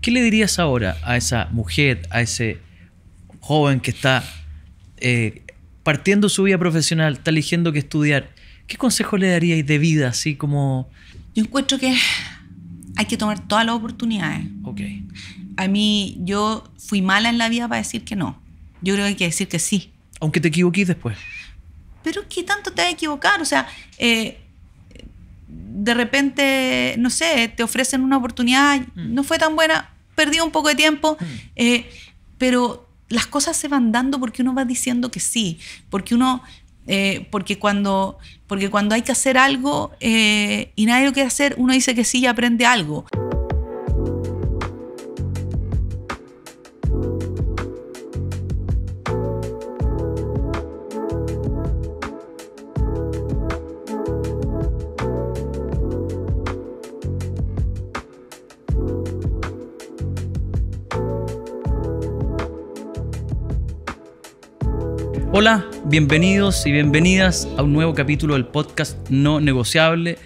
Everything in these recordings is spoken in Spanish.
¿Qué le dirías ahora a esa mujer, a ese joven que está eh, partiendo su vida profesional, está eligiendo que estudiar? ¿Qué consejo le darías de vida, así como...? Yo encuentro que hay que tomar todas las oportunidades. Ok. A mí, yo fui mala en la vida para decir que no. Yo creo que hay que decir que sí. Aunque te equivoquís después. Pero ¿qué tanto te vas a equivocar? O sea, eh, de repente, no sé, te ofrecen una oportunidad, mm. no fue tan buena, perdí un poco de tiempo, mm. eh, pero las cosas se van dando porque uno va diciendo que sí, porque uno, eh, porque, cuando, porque cuando hay que hacer algo eh, y nadie lo quiere hacer, uno dice que sí y aprende algo. Hola, bienvenidos y bienvenidas a un nuevo capítulo del podcast No Negociable,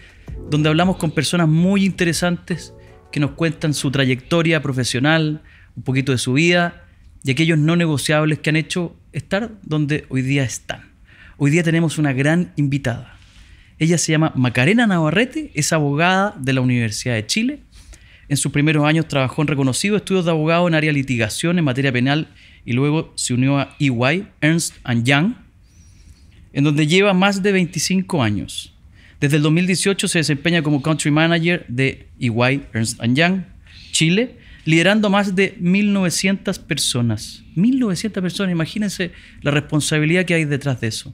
donde hablamos con personas muy interesantes que nos cuentan su trayectoria profesional, un poquito de su vida y aquellos no negociables que han hecho estar donde hoy día están. Hoy día tenemos una gran invitada. Ella se llama Macarena Navarrete, es abogada de la Universidad de Chile. En sus primeros años trabajó en reconocidos estudios de abogado en área de litigación en materia penal y luego se unió a EY, Ernst Young, en donde lleva más de 25 años. Desde el 2018 se desempeña como Country Manager de EY, Ernst Young, Chile, liderando más de 1.900 personas. 1.900 personas, imagínense la responsabilidad que hay detrás de eso.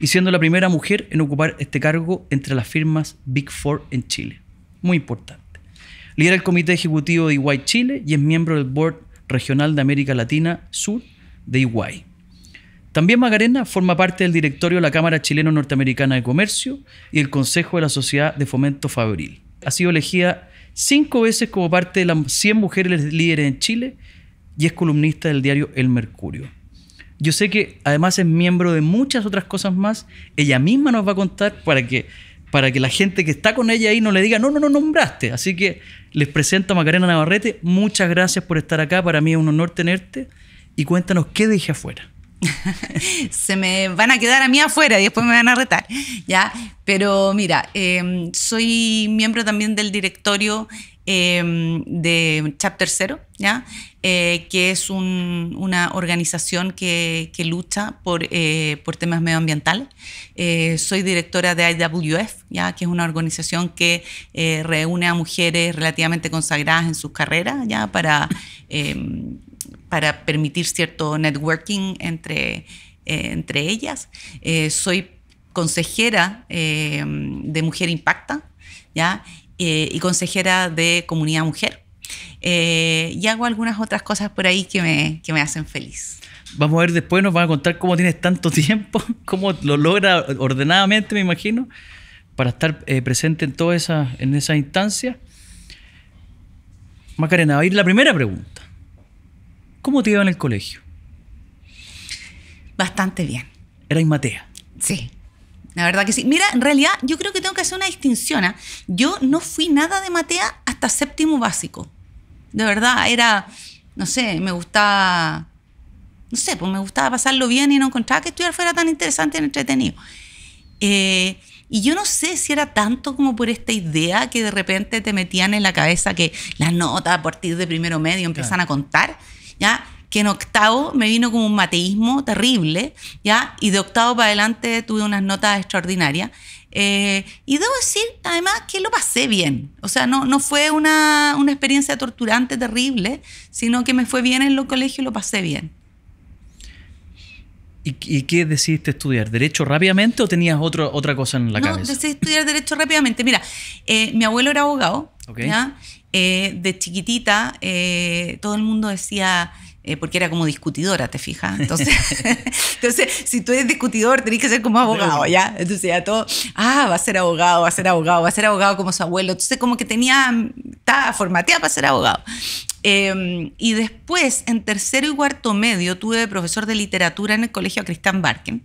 Y siendo la primera mujer en ocupar este cargo entre las firmas Big Four en Chile. Muy importante. Lidera el comité ejecutivo de EY Chile y es miembro del board Regional de América Latina Sur de Iguay. También Magarena forma parte del directorio de la Cámara Chileno-Norteamericana de Comercio y el Consejo de la Sociedad de Fomento Fabril. Ha sido elegida cinco veces como parte de las 100 mujeres líderes en Chile y es columnista del diario El Mercurio. Yo sé que además es miembro de muchas otras cosas más. Ella misma nos va a contar para que, para que la gente que está con ella ahí no le diga, no, no, no nombraste. Así que les presento a Macarena Navarrete. Muchas gracias por estar acá. Para mí es un honor tenerte. Y cuéntanos qué dejé afuera se me van a quedar a mí afuera y después me van a retar, ¿ya? Pero mira, em, soy miembro también del directorio em, de Chapter Zero, ¿ya? que es una organización que, lucha eh, por, temas medioambientales. soy directora de IWF, ¿ya? que es una organización que reúne a mujeres relativamente consagradas en sus carreras ¿ya? para em, para permitir cierto networking entre, eh, entre ellas. Eh, soy consejera eh, de Mujer Impacta ¿ya? y consejera de Comunidad Mujer. y hago algunas otras cosas por ahí que me, que me hacen feliz. Vamos a ver después, nos van a contar cómo tienes tanto tiempo, cómo lo logra ordenadamente, me imagino, para estar presente en todas esas esa instancias. Macarena, va a ir la primera pregunta. ¿Cómo te iba en el colegio? Bastante bien. ¿Era Matea? Sí. La verdad que sí. Mira, en realidad yo creo que tengo que hacer una distinción. ¿ah? Yo no fui nada de Matea hasta séptimo básico. De verdad, era, no sé, me gustaba, no sé, pues me gustaba pasarlo bien y no encontraba que estudiar fuera tan interesante y entretenido. Eh, y yo no sé si era tanto como por esta idea que de repente te metían en la cabeza que las notas a partir de primero medio empiezan a contar ¿ya? que en octavo me vino como un mateísmo terrible, ¿ya? Y de octavo para adelante tuve unas notas extraordinarias. Eh, y debo decir, además, que lo pasé bien. O sea, no, no fue una, una experiencia torturante, terrible, sino que me fue bien en los colegios y lo pasé bien. ¿Y, qué decidiste estudiar? ¿Derecho rápidamente o tenías otro, otra cosa en la cabeza? No, decidí estudiar Derecho rápidamente. Mira, eh, mi abuelo era abogado. Eh, de chiquitita, eh, todo el mundo decía, eh, porque era como discutidora, ¿te fijas? Entonces, entonces, si tú eres discutidor, tenés que ser como abogado, ¿ya? Entonces ya todo, ah, va a ser abogado, va a ser abogado, va a ser abogado como su abuelo. Entonces como que tenía, estaba formateada para ser abogado. Em, y después, en tercero y cuarto medio, tuve profesor de literatura en el colegio a Cristian Barken.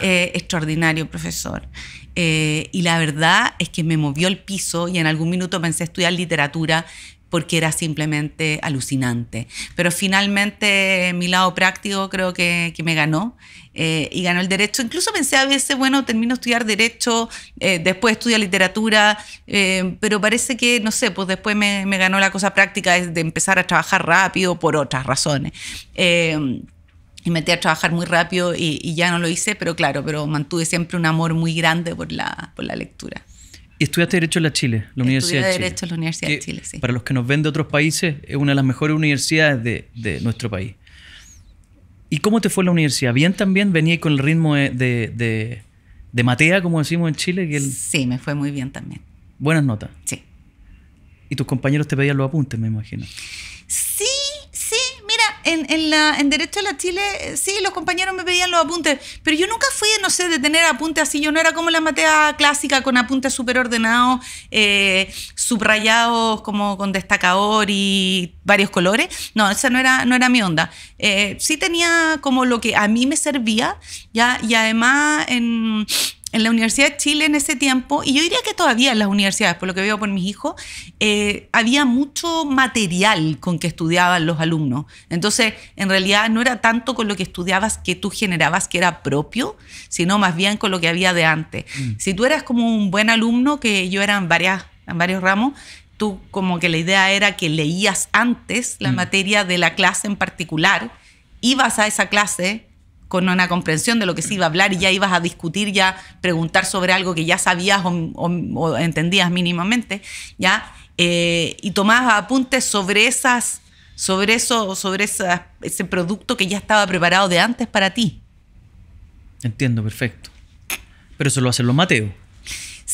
Eh, extraordinario profesor. Eh, y la verdad es que me movió el piso y en algún minuto pensé estudiar literatura, porque era simplemente alucinante. Pero finalmente mi lado práctico creo que, que me ganó eh, y ganó el derecho. Incluso pensé a veces, bueno, termino de estudiar derecho, eh, después estudio literatura, eh, pero parece que, no sé, pues después me, me, ganó la cosa práctica de empezar a trabajar rápido por otras razones y metí a trabajar muy rápido y, y, ya no lo hice, pero claro, pero mantuve siempre un amor muy grande por la, por la lectura. Y estudiaste Derecho en la Chile, la Universidad de, Chile, Para los que nos ven de otros países, es una de las mejores universidades de, nuestro país. ¿Y cómo te fue la universidad? ¿Bien también? ¿Venía con el ritmo de, de, matea, como decimos en Chile? Sí, me fue muy bien también. Buenas notas. Sí. Y tus compañeros te pedían los apuntes, me imagino en, en, Derecho a la Chile, eh, sí, los compañeros me pedían los apuntes, pero yo nunca fui, no sé, de tener apuntes así. Yo no era como la matea clásica con apuntes súper ordenados, eh, subrayados como con destacador y varios colores. No, esa no era, no era mi onda. Eh, sí tenía como lo que a mí me servía, ¿ya? y además en en la Universidad de Chile en ese tiempo, y yo diría que todavía en las universidades, por lo que veo por mis hijos, eh, había mucho material con que estudiaban los alumnos. Entonces, en realidad no era tanto con lo que estudiabas que tú generabas que era propio, sino más bien con lo que había de antes. Mm. Si tú eras como un buen alumno, que yo era en, varias, varios ramos, tú como que la idea era que leías antes la mm. materia de la clase en particular, ibas a esa clase con una comprensión de lo que se iba a hablar y ya ibas a discutir, ya preguntar sobre algo que ya sabías o, entendías mínimamente, ¿ya? Eh, y tomabas apuntes sobre esas, sobre eso, sobre ese producto que ya estaba preparado de antes para ti. Entiendo, perfecto. Pero eso lo hacen los Mateos.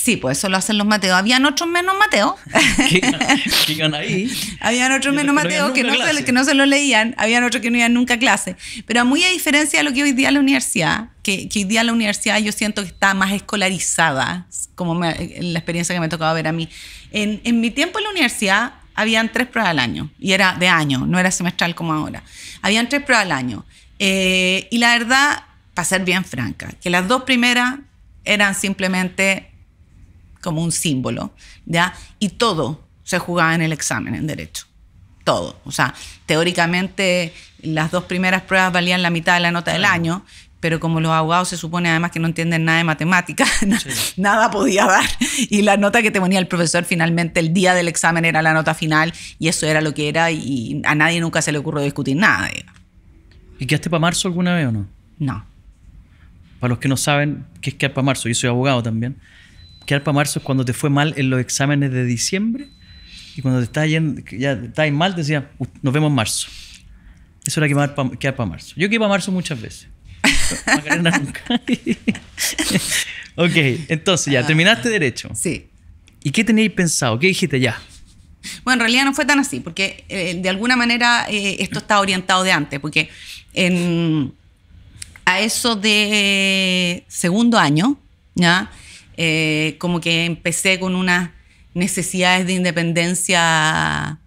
Sí, pues eso lo hacen los Mateos. Habían otros menos Mateos. ahí? Habían otros menos Mateos que, no se, los leían. Habían otros que no iban nunca a clase. Pero muy a diferencia de lo que hoy día la universidad, que, hoy día la universidad yo siento que está más escolarizada, como la experiencia que me tocaba ver a mí. En, mi tiempo en la universidad habían tres pruebas al año. Y era de año, no era semestral como ahora. Habían tres pruebas al año. Eh, y la verdad, para ser bien franca, que las dos primeras eran simplemente como un símbolo, ¿ya? Y todo se jugaba en el examen en derecho. Todo. O sea, teóricamente las dos primeras pruebas valían la mitad de la nota del año, pero como los abogados se supone además que no entienden nada de matemáticas, nada podía dar. Y la nota que te ponía el profesor finalmente el día del examen era la nota final y eso era lo que era y a nadie nunca se le ocurrió discutir nada. ¿y ¿Y quedaste para marzo alguna vez o no? No. Para los que no saben, ¿qué es quedar para marzo? Yo soy abogado también quedar para marzo es cuando te fue mal en los exámenes de diciembre y cuando te estás yendo, ya te mal, decía, nos vemos en marzo. Eso era quedar para, quedar para marzo. Yo quedé para marzo muchas veces. nunca. ok, entonces ya, ah. terminaste derecho. Sí. ¿Y qué teníais pensado? ¿Qué dijiste ya? Bueno, en realidad no fue tan así, porque eh, de alguna manera eh, esto está orientado de antes, porque en, a eso de segundo año, ¿ya? Eh, como que empecé con unas necesidades de independencia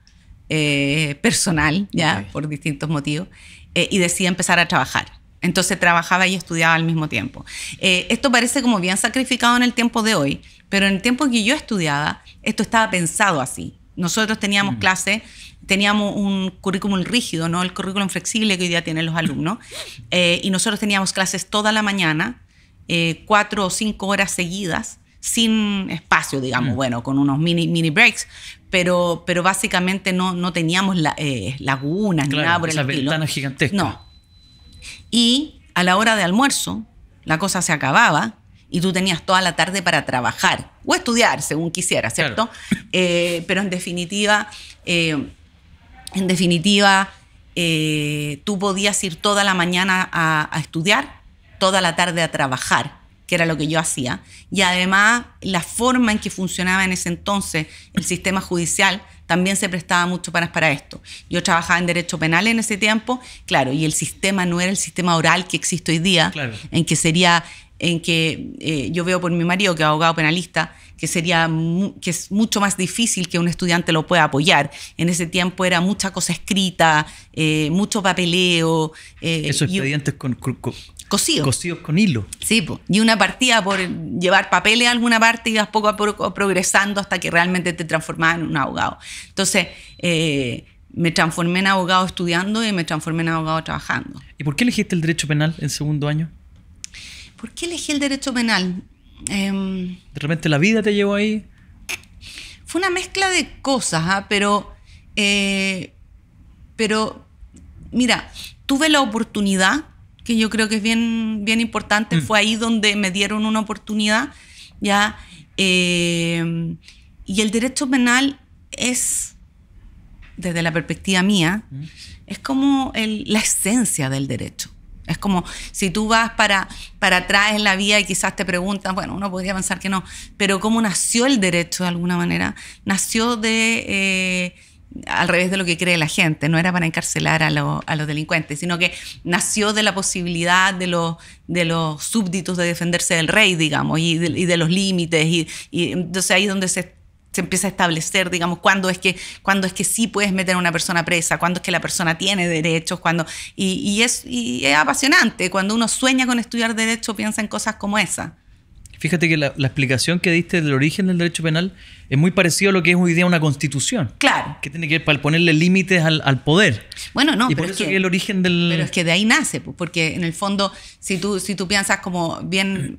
eh, personal, ya, por distintos motivos, eh, y decidí empezar a trabajar. Entonces trabajaba y estudiaba al mismo tiempo. esto parece como bien sacrificado en el tiempo de hoy, pero en el tiempo que yo estudiaba, esto estaba pensado así. Nosotros teníamos mm. clases teníamos un currículum rígido, ¿no? El currículum flexible que hoy día tienen los alumnos. y nosotros teníamos clases toda la mañana eh, cuatro o cinco horas seguidas, sin espacio, digamos, mm. bueno, con unos mini, mini breaks, pero, pero básicamente no, no teníamos eh, lagunas ni nada por el estilo. ventanas gigantescas. No. Y a la hora de almuerzo, la cosa se acababa y tú tenías toda la tarde para trabajar o estudiar, según quisieras, ¿cierto? Eh, pero en definitiva, en definitiva, tú podías ir toda la mañana a estudiar toda la tarde a trabajar, que era lo que yo hacía, y además la forma en que funcionaba en ese entonces el sistema judicial también se prestaba mucho para, para esto. Yo trabajaba en derecho penal en ese tiempo, claro, y el sistema no era el sistema oral que existe hoy día, en que sería en que eh, yo veo por mi marido, que es abogado penalista, que sería que es mucho más difícil que un estudiante lo pueda apoyar. En ese tiempo era mucha cosa escrita, eh, mucho papeleo. Eh, Esos expedientes con, cosido. Cosido con hilo. Sí, y una partida por llevar papeles a alguna parte y vas poco a poco progresando hasta que realmente te transformas en un abogado. Entonces, eh, me transformé en abogado estudiando y me transformé en abogado trabajando. ¿Y por qué elegiste el derecho penal en segundo año? ¿Por qué elegí el derecho penal? Em, ¿De repente la vida te llevó ahí? Fue una mezcla de cosas, ¿ah? pero, eh, pero mira, tuve la oportunidad que yo creo que es bien, bien importante. Mm. Fue ahí donde me dieron una oportunidad, ¿ya? Eh, y el derecho penal es, desde la perspectiva mía, mm. es como la esencia del derecho. Es como si tú vas para, para atrás en la vía y quizás te preguntan, bueno, uno podría pensar que no, pero cómo nació el derecho de alguna manera. Nació de, eh, al revés de lo que cree la gente, no era para encarcelar a, los delincuentes, sino que nació de la posibilidad de los, súbditos de defenderse del rey, digamos, y de, los límites, y, entonces ahí es donde se, empieza a establecer, digamos, cuándo es, que, es que sí puedes meter a una persona presa, cuándo es que la persona tiene derechos, cuando y, y es apasionante, cuando uno sueña con estudiar derecho, piensa en cosas como esa. Fíjate que la, explicación que diste del origen del derecho penal es muy parecido a lo que es hoy día una constitución. Claro. Que tiene que ver para ponerle límites al, poder. Bueno, no, y por eso es que, el origen del... Pero es que de ahí nace, porque en el fondo, si tú, si tú piensas como bien,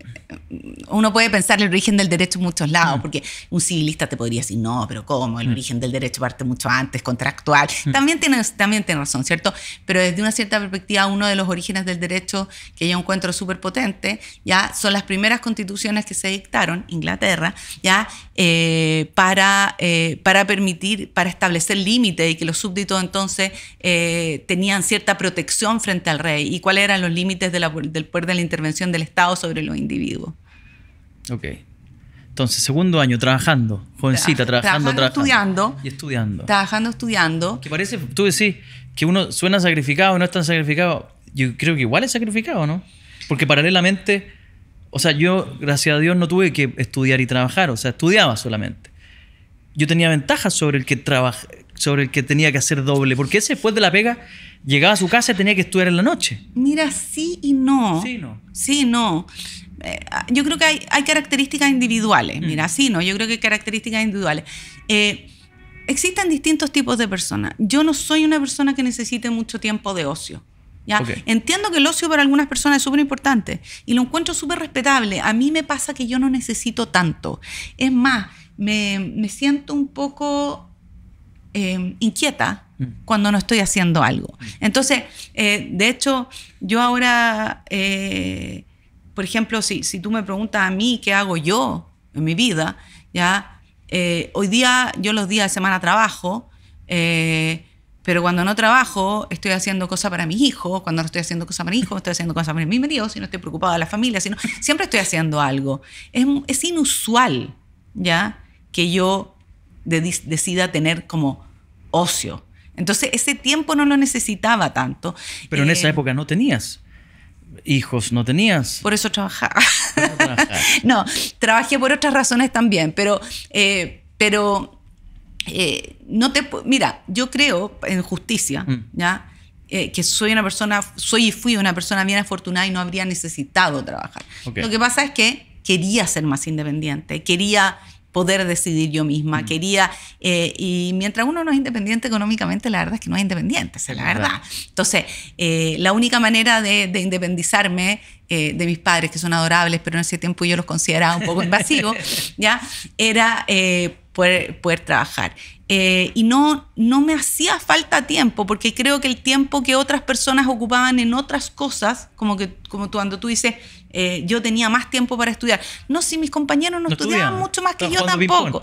uno puede pensar el origen del derecho en muchos lados, mm. porque un civilista te podría decir, no, pero ¿cómo? El mm. origen del derecho parte mucho antes, contractual. Mm. También, tiene también razón, ¿cierto? Pero desde una cierta perspectiva, uno de los orígenes del derecho que yo encuentro súper potente, ya son las primeras constituciones que se dictaron, Inglaterra, ya eh, para, eh, para permitir, para establecer límites y que los súbditos entonces eh, tenían cierta protección frente al rey y cuáles eran los límites del poder de la intervención del Estado sobre los individuos. Ok. Entonces, segundo año trabajando, jovencita, trabajando, Estudiando. Y estudiando. Trabajando, estudiando. Que parece, tú decís, que uno suena sacrificado, no es tan sacrificado. Yo creo que igual es sacrificado, ¿no? Porque paralelamente o sea, yo, gracias a Dios, no tuve que estudiar y trabajar, o sea, estudiaba solamente. Yo tenía ventajas sobre el que trabaja, sobre el que tenía que hacer doble, porque ese después de la pega llegaba a su casa y tenía que estudiar en la noche. Mira, sí y no. Sí, no. Sí, no. Eh, yo creo que hay, características individuales. Mira, mm. sí, no. Yo creo que hay características individuales. Eh, existen distintos tipos de personas. Yo no soy una persona que necesite mucho tiempo de ocio. Entiendo que el ocio para algunas personas es súper importante y lo encuentro súper respetable. A mí me pasa que yo no necesito tanto. Es más, me, siento un poco eh, inquieta mm. cuando no estoy haciendo algo. Mm. Entonces, eh, de hecho, yo ahora, eh, por ejemplo, si, si, tú me preguntas a mí qué hago yo en mi vida, ¿ya? hoy día, yo los días de semana trabajo, pero cuando no trabajo, estoy haciendo cosas para mis hijos, cuando no estoy haciendo cosas para mi hijo, estoy haciendo cosas para mi marido, si no estoy preocupada de la familia, sino siempre estoy haciendo algo. Es, inusual, ¿ya? Que yo decida tener como ocio. Entonces, ese tiempo no lo necesitaba tanto. Pero en esa eh, época no tenías hijos no tenías. Por eso trabajaba. no, trabajé por otras razones también, pero, eh, pero eh, no te mira, yo creo en justicia, mm. ¿ya? Eh, que soy una persona, soy y fui una persona bien afortunada y no habría necesitado trabajar. Lo que pasa es que quería ser más independiente, quería poder decidir yo misma, mm. quería, eh, y mientras uno no es independiente económicamente, la verdad es que no es independiente, es la verdad. Entonces, la única manera de, independizarme de mis padres, que son adorables, pero en ese tiempo yo los consideraba un poco invasivos, ¿ya? Era poder, trabajar. Eh, y no, no me hacía falta tiempo, porque creo que el tiempo que otras personas ocupaban en otras cosas, como, que, como cuando tú dices, eh, yo tenía más tiempo para estudiar. No, si mis compañeros no, estudiaban mucho más que yo tampoco.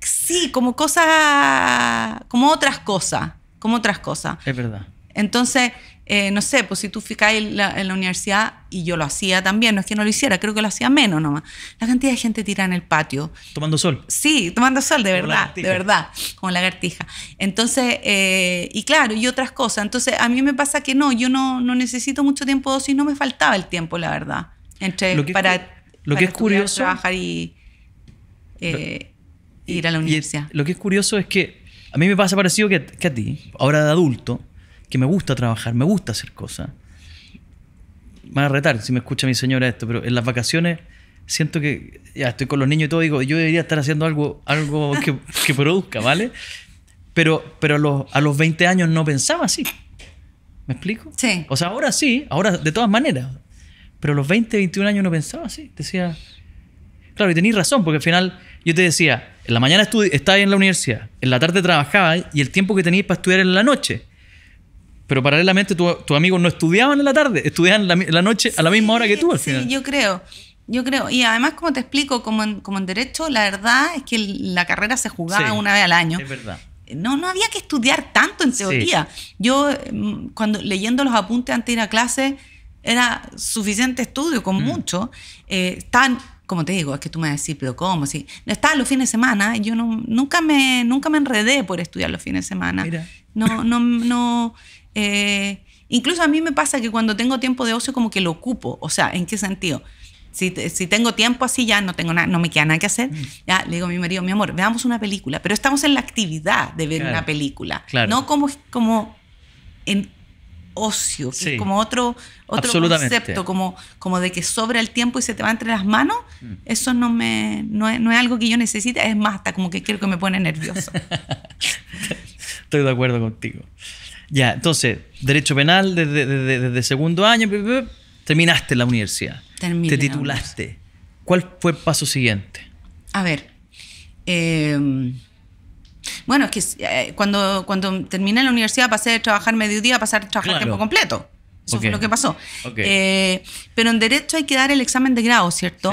Sí, como cosas, como otras cosas, como otras cosas. Es verdad. Entonces, eh, no sé, pues si tú ficáis en la, universidad, y yo lo hacía también, no es que no lo hiciera, creo que lo hacía menos nomás. La cantidad de gente tira en el patio. Tomando sol. Sí, tomando sol, de verdad, de verdad, como lagartija. Entonces, eh, y claro, y otras cosas. Entonces, a mí me pasa que no, yo no, necesito mucho tiempo si no me faltaba el tiempo, la verdad. Entre, para, lo es curioso. Trabajar y, eh, ir a la universidad. lo que es curioso es que a mí me pasa parecido que, que a ti, ahora de adulto que me gusta trabajar, me gusta hacer cosas. Me van a retar si me escucha mi señora esto, pero en las vacaciones siento que ya estoy con los niños y todo, digo, yo debería estar haciendo algo, algo que, que produzca, ¿vale? Pero, pero a, los, a los 20 años no pensaba así. ¿Me explico? Sí. O sea, ahora sí, ahora de todas maneras. Pero a los 20, 21 años no pensaba así. Decía, claro, y tenéis razón, porque al final yo te decía, en la mañana estaba en la universidad, en la tarde trabajaba y el tiempo que tenías para estudiar en la noche pero paralelamente tus amigos no estudiaban en la tarde, estudiaban la, noche a la misma hora que tú al final. Sí, yo creo. Yo creo, y además como te explico, como en, derecho, la verdad es que la carrera se jugaba una vez al año. Es verdad. No, no había que estudiar tanto en teoría. Yo mm, cuando leyendo los apuntes antes de ir a clase era suficiente estudio, con mm. mucho. Eh, como te digo, es que tú me decís, pero ¿cómo? Si, estaba los fines de semana, yo nunca, me, nunca me enredé por estudiar los fines de semana. Mira. No, no, no. Eh, incluso a mí me pasa que cuando tengo tiempo de ocio como que lo ocupo, o sea, ¿en qué sentido? Si, tengo tiempo así ya no tengo nada, no me queda nada que hacer, mm. ya le digo a mi marido, mi amor, veamos una película, pero estamos en la actividad de ver una película, no como, como en ocio, como otro, otro concepto, como, como de que sobra el tiempo y se te va entre las manos, mm. eso no, me, no es, no, es, algo que yo necesite, es más, hasta como que quiero que me pone nervioso. Estoy de acuerdo contigo. Ya, entonces, derecho penal desde, segundo año, terminaste la universidad. te titulaste. ¿Cuál fue el paso siguiente? A ver. Em, bueno, es que eh, cuando, cuando terminé la universidad pasé de trabajar mediodía a pasar a trabajar tiempo completo. Eso fue lo que pasó. Eh, pero en derecho hay que dar el examen de grado, ¿cierto?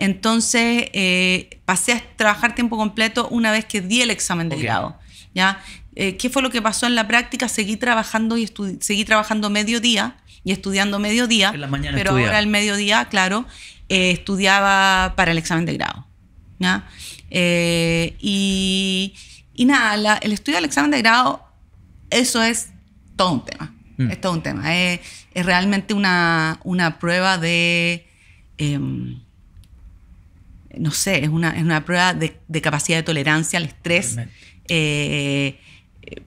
Entonces eh, pasé a trabajar tiempo completo una vez que di el examen de grado. ¿ya? Eh, qué fue lo que pasó en la práctica, seguí trabajando y seguí trabajando mediodía y estudiando mediodía, en la pero ahora el mediodía, claro, eh, estudiaba para el examen de grado. ¿no? Eh, y, nada, el estudio del examen de grado, eso es todo un tema. Mm. Es todo un tema. Es, realmente una, una, prueba de em, no sé, es una, es una prueba de, de, capacidad de tolerancia al estrés. Eh,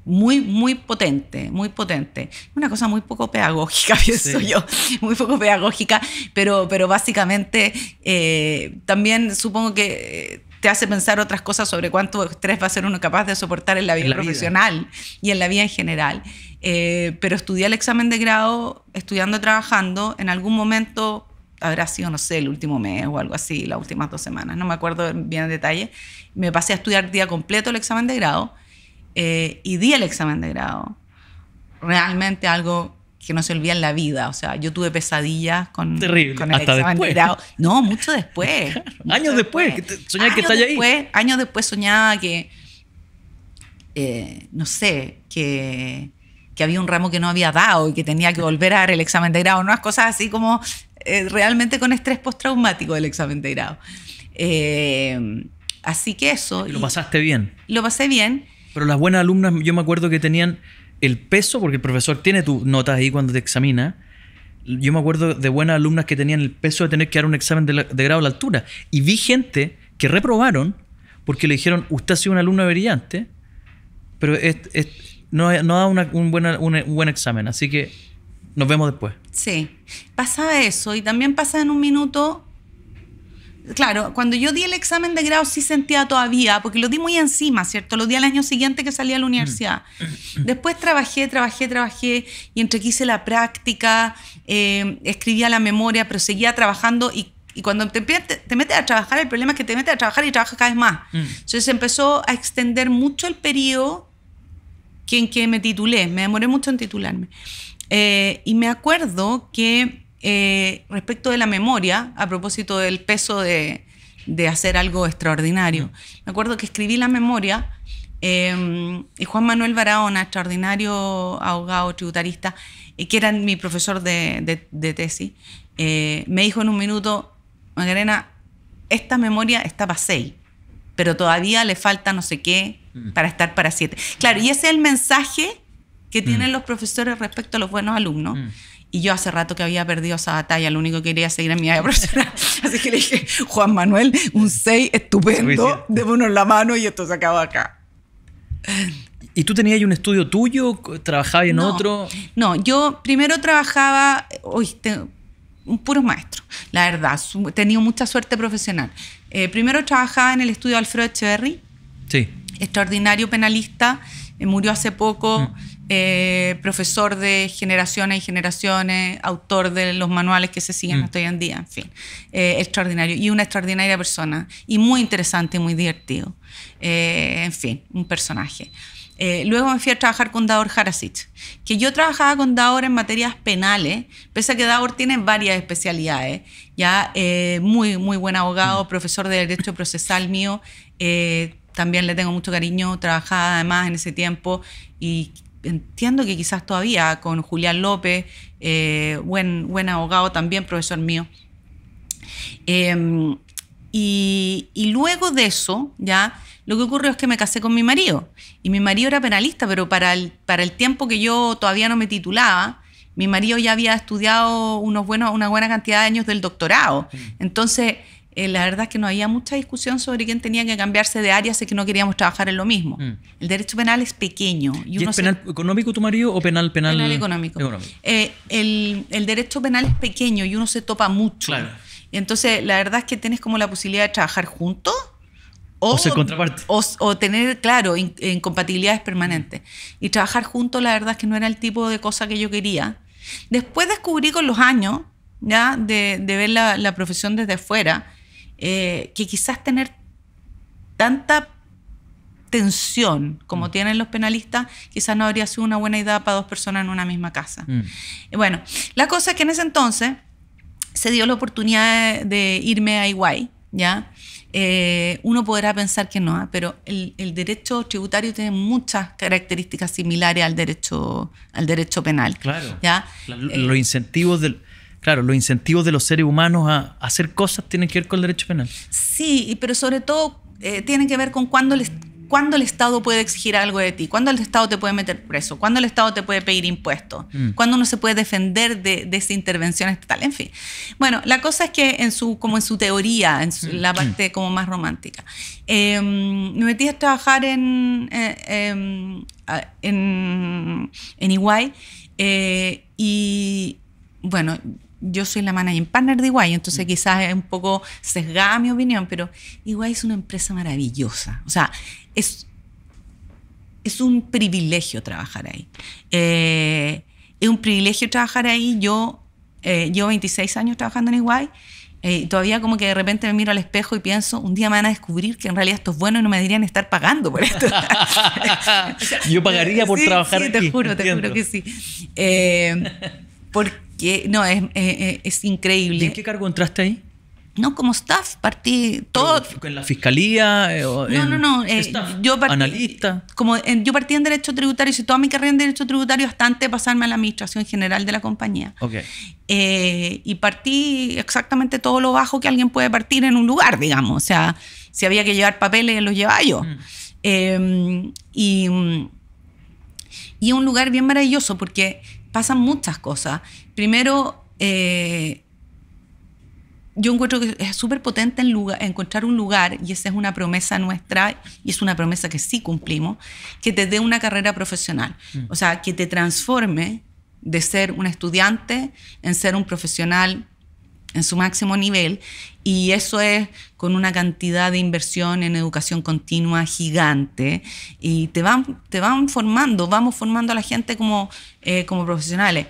muy, muy potente, muy potente. Una cosa muy poco pedagógica, pienso yo, muy poco pedagógica, pero, pero básicamente eh, también supongo que eh, te hace pensar otras cosas sobre cuánto estrés va a ser uno capaz de soportar en la vida profesional y en la vida en general. Eh, pero estudié el examen de grado, estudiando, trabajando, en algún momento habrá sido, no sé, el último mes o algo así, las últimas dos semanas, no me acuerdo bien en detalle, me pasé a estudiar día completo el examen de grado eh, y di el examen de grado. Realmente algo que no se olvida en la vida. O sea, yo tuve pesadillas con, con el examen de grado. No, mucho después. años después, soñaba que estaba eh, después, ahí. Años después soñaba que, no sé, que, que, había un ramo que no había dado y que tenía que volver a dar el examen de grado. es cosas así como eh, realmente con estrés postraumático del examen de grado. así que eso. Y lo pasaste bien. Lo pasé bien. Pero las buenas alumnas, yo me acuerdo que tenían el peso, porque el profesor tiene tus notas ahí cuando te examina. Yo me acuerdo de buenas alumnas que tenían el peso de tener que dar un examen de, de grado a la altura. Y vi gente que reprobaron porque le dijeron, usted ha sido una alumna brillante, pero no, no, da un, un buen examen. Así que nos vemos después. Sí, pasa eso. Y también pasa en un minuto claro, cuando yo di el examen de grado sí sentía todavía, porque lo di muy encima, ¿cierto? Lo di al año siguiente que salí a la universidad. Mm. Después trabajé, trabajé, trabajé, y entre que la práctica, escribí eh, escribía la memoria, pero seguía trabajando y cuando te, metes a trabajar, el problema es que te metes a trabajar y trabajas cada vez más. Mm. Entonces empezó a extender mucho el periodo en que me titulé. Me demoré mucho en titularme. Eh, y me acuerdo que eh, respecto de la memoria, a propósito del peso de, hacer algo extraordinario. Me acuerdo que escribí la memoria eh, y Juan Manuel Barahona, extraordinario abogado tributarista, eh, que era mi profesor de, tesis, me dijo en un minuto, Magdalena, esta memoria está para seis, pero todavía le falta no sé qué mm. para estar para siete. Claro, y ese es el mensaje que mm. tienen los profesores respecto a los buenos alumnos. Mm. Y yo hace rato que había perdido esa batalla, lo único que quería seguir en mi vida profesional. Así que le dije, Juan Manuel, un 6 estupendo, démonos la mano y esto se acaba acá. ¿Y tú tenías un estudio tuyo? ¿Trabajabas en otro? No, yo primero trabajaba, oíste, un puro maestro, la verdad, he tenido mucha suerte profesional. Eh, primero trabajaba en el estudio de Alfredo Echeverry, sí. extraordinario penalista, eh, murió hace poco. Mm. Eh, profesor de generaciones y generaciones, autor de los manuales que se siguen mm. hasta hoy en día, en fin, eh, extraordinario y una extraordinaria persona y muy interesante y muy divertido, eh, en fin, un personaje. luego me fui a trabajar con Daor Harasic, que yo trabajaba con Daor en materias penales, pese a que Daor tiene varias especialidades, ya muy, muy buen abogado, mm. profesor de Derecho Procesal mío, también le tengo mucho cariño, trabajaba además en ese tiempo y entiendo que quizás todavía con Julián López, eh, buen, buen abogado también, profesor mío. Em, y, luego de eso, ya, lo que ocurrió es que me casé con mi marido. Y mi marido era penalista, pero para el, para el tiempo que yo todavía no me titulaba, mi marido ya había estudiado unos buenos, una buena cantidad de años del doctorado. Mm. Entonces, eh, la verdad es que no había mucha discusión sobre quién tenía que cambiarse de área, sé que no queríamos trabajar en lo mismo. Mm. El derecho penal es pequeño. ¿Y, es penal económico tu marido o penal penal? económico. Eh, el, derecho penal es pequeño y uno se topa mucho. Claro. Entonces, la verdad es que tienes como la posibilidad de trabajar juntos. O, o, contraparte. O, tener, claro, incompatibilidades permanentes. Y trabajar juntos, la verdad es que no era el tipo de cosa que yo quería. Después descubrí con los años, ya, de, ver la, la profesión desde afuera, eh, que quizás tener tanta tensión como mm. tienen los penalistas, quizás no habría sido una buena idea para dos personas en una misma casa. Mm. Bueno, la cosa es que en ese entonces se dio la oportunidad de irme a Iguay. ¿ya? Eh, uno podrá pensar que no, pero el, derecho tributario tiene muchas características similares al derecho, al derecho penal. Claro. ¿ya? los eh, incentivos del, claro, los incentivos de los seres humanos a, hacer cosas tienen que ver con el derecho penal. Sí, pero sobre todo eh, tienen que ver con cuándo les, cuándo el Estado puede exigir algo de ti, cuándo el Estado te puede meter preso, cuándo el Estado te puede pedir impuestos, mm. cuándo uno se puede defender de, esa intervención estatal, en fin. Bueno, la cosa es que en su, como en su teoría, en la mm. parte como más romántica, em, me metí a trabajar en, eh, em, en, en Iguay eh, y bueno, yo soy la managing partner de Iguay, entonces mm. quizás es un poco sesgada mi opinión, pero Iguay es una empresa maravillosa. O sea, es, es un privilegio trabajar ahí. Eh, es un privilegio trabajar ahí. Yo eh, llevo 26 años trabajando en Iguay. Eh, todavía como que de repente me miro al espejo y pienso, un día me van a descubrir que en realidad esto es bueno y no me dirían estar pagando por esto. Yo pagaría por trabajar. Sí, te juro, te juro que sí. porque no, es, increíble. ¿Y en qué cargo entraste ahí? No, como staff, partí todo. ¿En la fiscalía? Eh, no, no, no, eh, yo partí, analista. Como en, yo partí en Derecho Tributario, hice toda mi carrera en Derecho Tributario hasta antes de pasarme a la Administración General de la compañía. Okay. Eh, y partí exactamente todo lo bajo que alguien puede partir en un lugar, digamos. O sea, si había que llevar papeles, los llevaba yo. Mm. Em, y, y un lugar bien maravilloso porque pasan muchas cosas. Primero, eh, yo encuentro que es súper potente en encontrar un lugar, y esa es una promesa nuestra, y es una promesa que sí cumplimos, que te dé una carrera profesional. Mm. O sea, que te transforme de ser un estudiante en ser un profesional en su máximo nivel y eso es con una cantidad de inversión en educación continua gigante y te van, te van formando, vamos formando a la gente como, eh, como profesionales.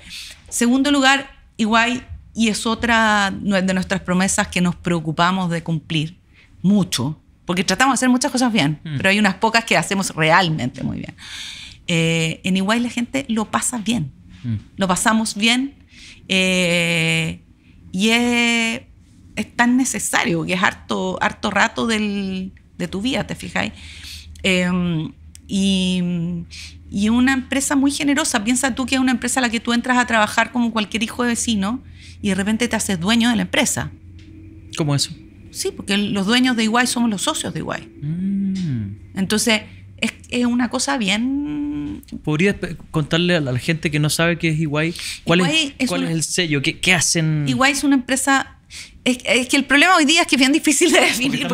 Segundo lugar, igual, y es otra de nuestras promesas que nos preocupamos de cumplir mucho, porque tratamos de hacer muchas cosas bien, mm. pero hay unas pocas que hacemos realmente muy bien. Eh, en igual la gente lo pasa bien, mm. lo pasamos bien. Eh, y es, tan necesario, que es harto, harto rato de tu vida, ¿te fijáis? Em, y, y, una empresa muy generosa. Piensa tú que es una empresa a la que tú entras a trabajar como cualquier hijo de vecino y de repente te haces dueño de la empresa. ¿Cómo eso? Sí, porque los dueños de Iguay somos los socios de Iguay. Mm. Entonces, es, una cosa bien. ¿Podrías contarle a la gente que no sabe qué es Iway ¿Cuál, es, cuál es el sello? ¿Qué, hacen? Iway es una empresa. Es, que el problema hoy día es que es bien difícil de definir.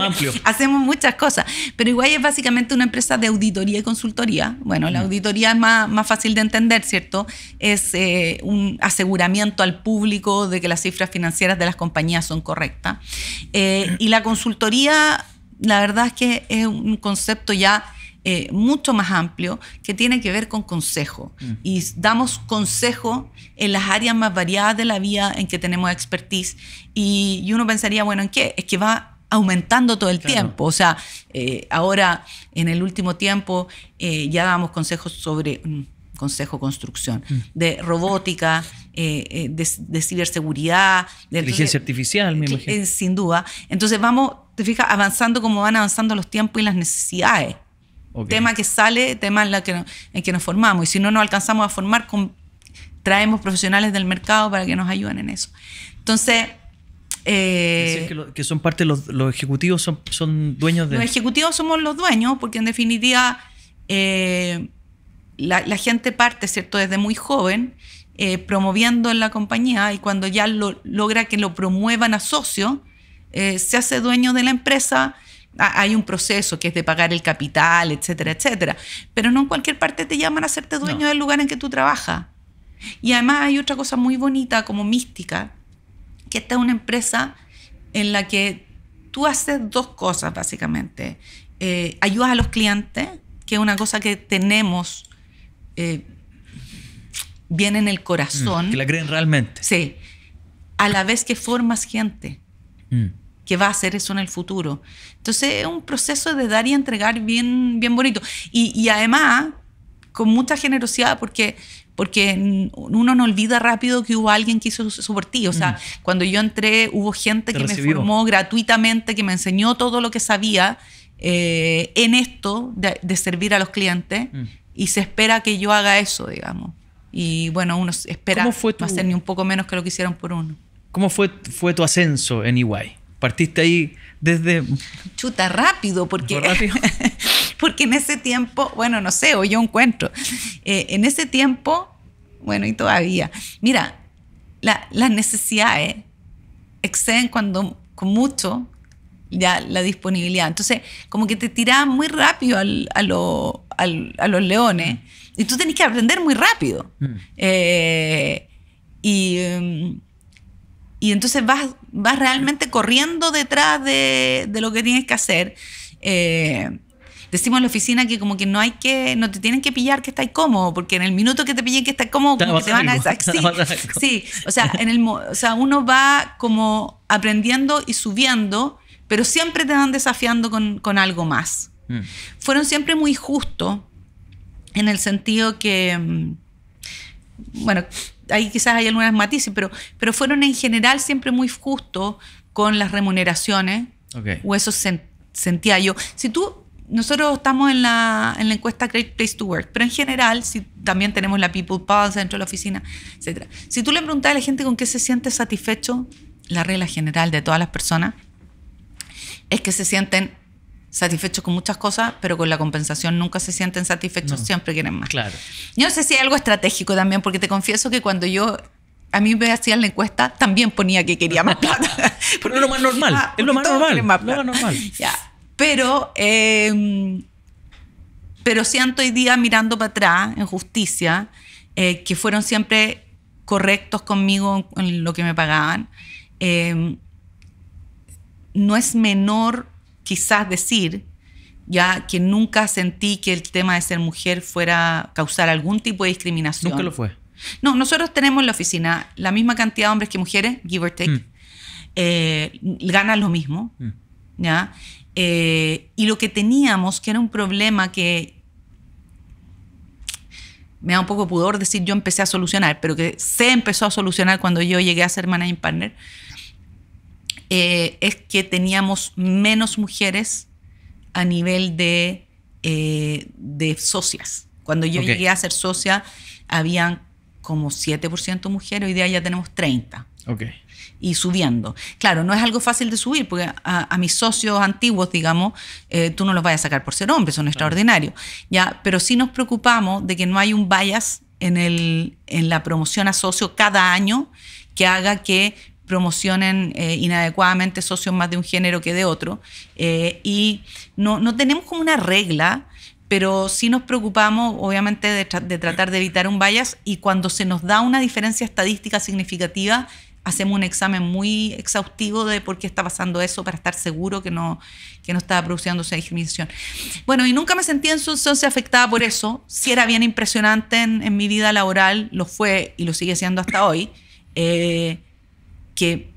hacemos muchas cosas. Pero Iway es básicamente una empresa de auditoría y consultoría. Bueno, la mm. auditoría es más, fácil de entender, ¿cierto? Es eh, un aseguramiento al público de que las cifras financieras de las compañías son correctas. Eh, y la consultoría la verdad es que es un concepto ya eh, mucho más amplio que tiene que ver con consejo. Mm. Y damos consejo en las áreas más variadas de la vida en que tenemos expertise. Y, uno pensaría, bueno, ¿en qué? Es que va aumentando todo el tiempo. O sea, eh, ahora en el último tiempo eh, ya damos consejos sobre mm, consejo construcción, mm. de robótica, de, ciberseguridad. De Inteligencia artificial, sin duda. Entonces vamos, te fijas, avanzando como van avanzando los tiempos y las necesidades. Tema que sale, tema en, la que, nos formamos. Y si no nos alcanzamos a formar, traemos profesionales del mercado para que nos ayuden en eso. Entonces... Eh, que, son parte, los, ejecutivos son, son, dueños de... Los ejecutivos somos los dueños, porque en definitiva eh, la, gente parte, ¿cierto?, desde muy joven, eh, promoviendo en la compañía y cuando ya logra que lo promuevan a socio, se hace dueño de la empresa hay un proceso que es de pagar el capital, etcétera, etcétera. Pero no en cualquier parte te llaman a hacerte dueño del lugar en que tú trabajas. Y además hay otra cosa muy bonita, como mística, que esta es una empresa en la que tú haces dos cosas, básicamente. Eh, ayudas a los clientes, que es una cosa que tenemos eh, bien en el corazón. Mm, que la creen realmente. Sí. A la vez que formas gente. Mm que va a hacer eso en el futuro. Entonces es un proceso de dar y entregar bien, bien bonito. Y, además, con mucha generosidad, porque, porque uno no olvida rápido que hubo alguien que hizo su por ti. O sea, mm. cuando yo entré, hubo gente que me formó gratuitamente, que me enseñó todo lo que sabía eh, en esto de, servir a los clientes. Mm. Y se espera que yo haga eso, digamos. Y bueno, uno espera no hacer ni un poco menos que lo que hicieron por uno. ¿Cómo fue, fue tu ascenso en EY? partiste ahí desde... Chuta, rápido, porque... porque en ese tiempo, bueno, no sé, o yo encuentro, eh, en ese tiempo, bueno, y todavía, mira, las necesidades exceden cuando con mucho ya la disponibilidad. Entonces, como que te tiras muy rápido a, los leones mm. y tú tenés que aprender muy rápido. Mm. Eh, y, em, y entonces vas, vas realmente corriendo detrás de, lo que tienes que hacer. Eh, decimos en la oficina que como que no hay que, no te tienen que pillar que estás cómodo, porque en el minuto que te pillen que estás cómodo, como que te van a... Sí, sí, o sea, en el, sea, uno va como aprendiendo y subiendo, pero siempre te van desafiando con, algo más. Mm. Fueron siempre muy justos en el sentido que, mm, bueno, ahí quizás hay algunas matices, pero, pero fueron en general siempre muy justos con las remuneraciones. O eso sentía yo. Si tú, nosotros estamos en la, en la encuesta Great Place to Work, pero en general, si también tenemos la People Pulse dentro de la oficina, etc. Si tú le preguntas a la gente con qué se siente satisfecho, la regla general de todas las personas es que se sienten satisfechos con muchas cosas, pero con la compensación nunca se sienten satisfechos, siempre quieren más. Claro. Yo no sé si hay algo estratégico también, porque te confieso que cuando yo a mí me hacían la encuesta, también ponía que quería más plata. Pero es lo más normal, ah, es lo más normal. Pero, em, pero siento hoy día mirando para atrás, en justicia, eh, que fueron siempre correctos conmigo en lo que me pagaban. Em, no es menor quizás decir ya que nunca sentí que el tema de ser mujer fuera causar algún tipo de discriminación. Nunca lo fue. No, nosotros tenemos en la oficina la misma cantidad de hombres que mujeres, give or take. Mm. Eh, gana ganan lo mismo. Mm. ¿ya? Eh, y lo que teníamos, que era un problema que me da un poco pudor decir yo empecé a solucionar, pero que se empezó a solucionar cuando yo llegué a ser managing partner, eh, es que teníamos menos mujeres a nivel de, eh, de socias. Cuando yo llegué a ser socia, habían como 7% mujeres, hoy día ya tenemos 30%. Ok. Y subiendo. Claro, no es algo fácil de subir, porque a, mis socios antiguos, digamos, eh, tú no los vayas a sacar por ser hombres, son extraordinarios. ¿ya? Pero sí nos preocupamos de que no hay un bias en, el, en la promoción a socio cada año que haga que promocionen eh, inadecuadamente socios más de un género que de otro. Eh, y no, no, tenemos como una regla, pero sí nos preocupamos, obviamente, de, tratar de evitar un bias y cuando se nos da una diferencia estadística significativa, hacemos un examen muy exhaustivo de por qué está pasando eso para estar seguro que no, que no estaba produciéndose discriminación. Bueno, y nunca me sentí en entonces afectada por eso. Si era bien impresionante en, mi vida laboral, lo fue y lo sigue siendo hasta hoy. Eh, que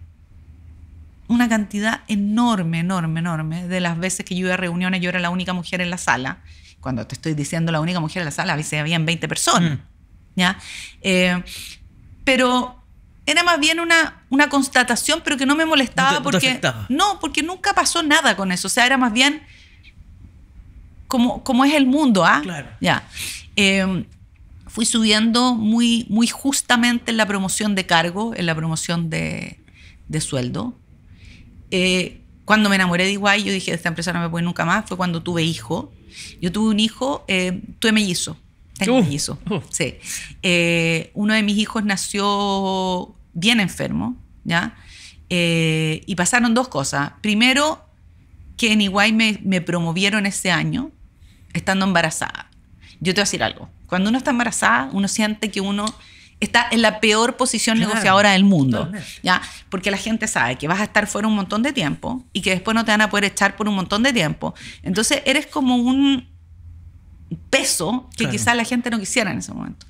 una cantidad enorme, enorme, enorme de las veces que yo iba a reuniones, yo era la única mujer en la sala. Cuando te estoy diciendo la única mujer en la sala, a veces habían 20 personas. Mm. ¿ya? Eh, pero era más bien una, una constatación, pero que no me molestaba porque. no, porque nunca pasó nada con eso. O sea, era más bien como, como es el mundo, ¿ah? Claro. Ya. Eh, fui subiendo muy, muy justamente en la promoción de cargo, en la promoción de, sueldo. Eh, cuando me enamoré de Iguay, yo dije, esta empresa no me puede nunca más, fue cuando tuve hijo. Yo tuve un hijo, eh, tuve mellizo, tengo uh. mellizo, sí. Eh, uno de mis hijos nació bien enfermo, ¿ya? y pasaron dos cosas. Primero, que en Iguay me, me promovieron ese año, estando embarazada. Yo te voy a decir algo cuando uno está embarazada, uno siente que uno está en la peor posición negociadora del mundo, ¿ya? Porque la gente sabe que vas a estar fuera un montón de tiempo y que después no te van a poder echar por un montón de tiempo. Entonces eres como un peso que quizás la gente no quisiera en ese momento.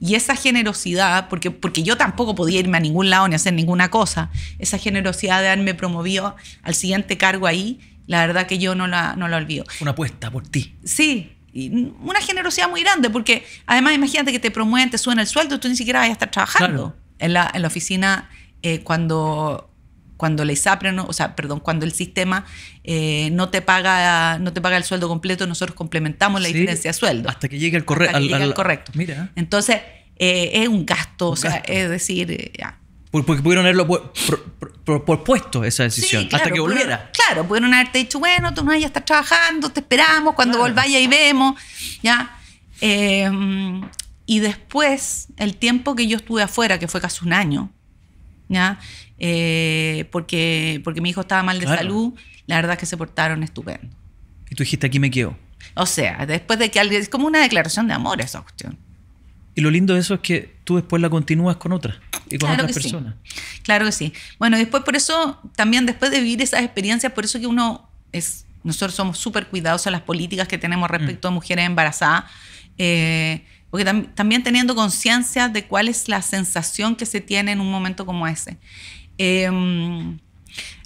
Y esa generosidad, porque, porque yo tampoco podía irme a ningún lado ni hacer ninguna cosa, esa generosidad de haberme promovido al siguiente cargo ahí, la verdad que yo no la, no la olvido. Una apuesta por ti. Sí, una generosidad muy grande, porque además imagínate que te promueven, te suben el sueldo, tú ni siquiera vas a estar trabajando en, la, en, la, oficina eh, cuando cuando la o sea, perdón, cuando el sistema eh, no, te paga, no te paga el sueldo completo, nosotros complementamos la diferencia de sueldo. Hasta que llegue el, correo hasta al, que llegue al, correcto. Mira. Entonces, eh, es un gasto, sea, es decir, ya, porque pudieron haberlo por, puesto esa decisión hasta que volviera. claro, pudieron haberte dicho, bueno, tú no ya estás trabajando, te esperamos, cuando volváis ahí vemos, ¿ya? Em, y después, el tiempo que yo estuve afuera, que fue casi un año, ¿ya? Eh, porque, porque mi hijo estaba mal de salud, la verdad es que se portaron estupendo. Y tú dijiste, aquí me quedo. O sea, después de que alguien... Es como una declaración de amor esa cuestión. Y lo lindo de eso es que tú después la continúas con otra y con claro otras personas. Sí. Claro que sí. Bueno, después por eso, también después de vivir esas experiencias, por eso que uno es, nosotros somos súper cuidadosos en las políticas que tenemos respecto mm. a mujeres embarazadas, eh, porque también teniendo conciencia de cuál es la sensación que se tiene en un momento como ese. Em,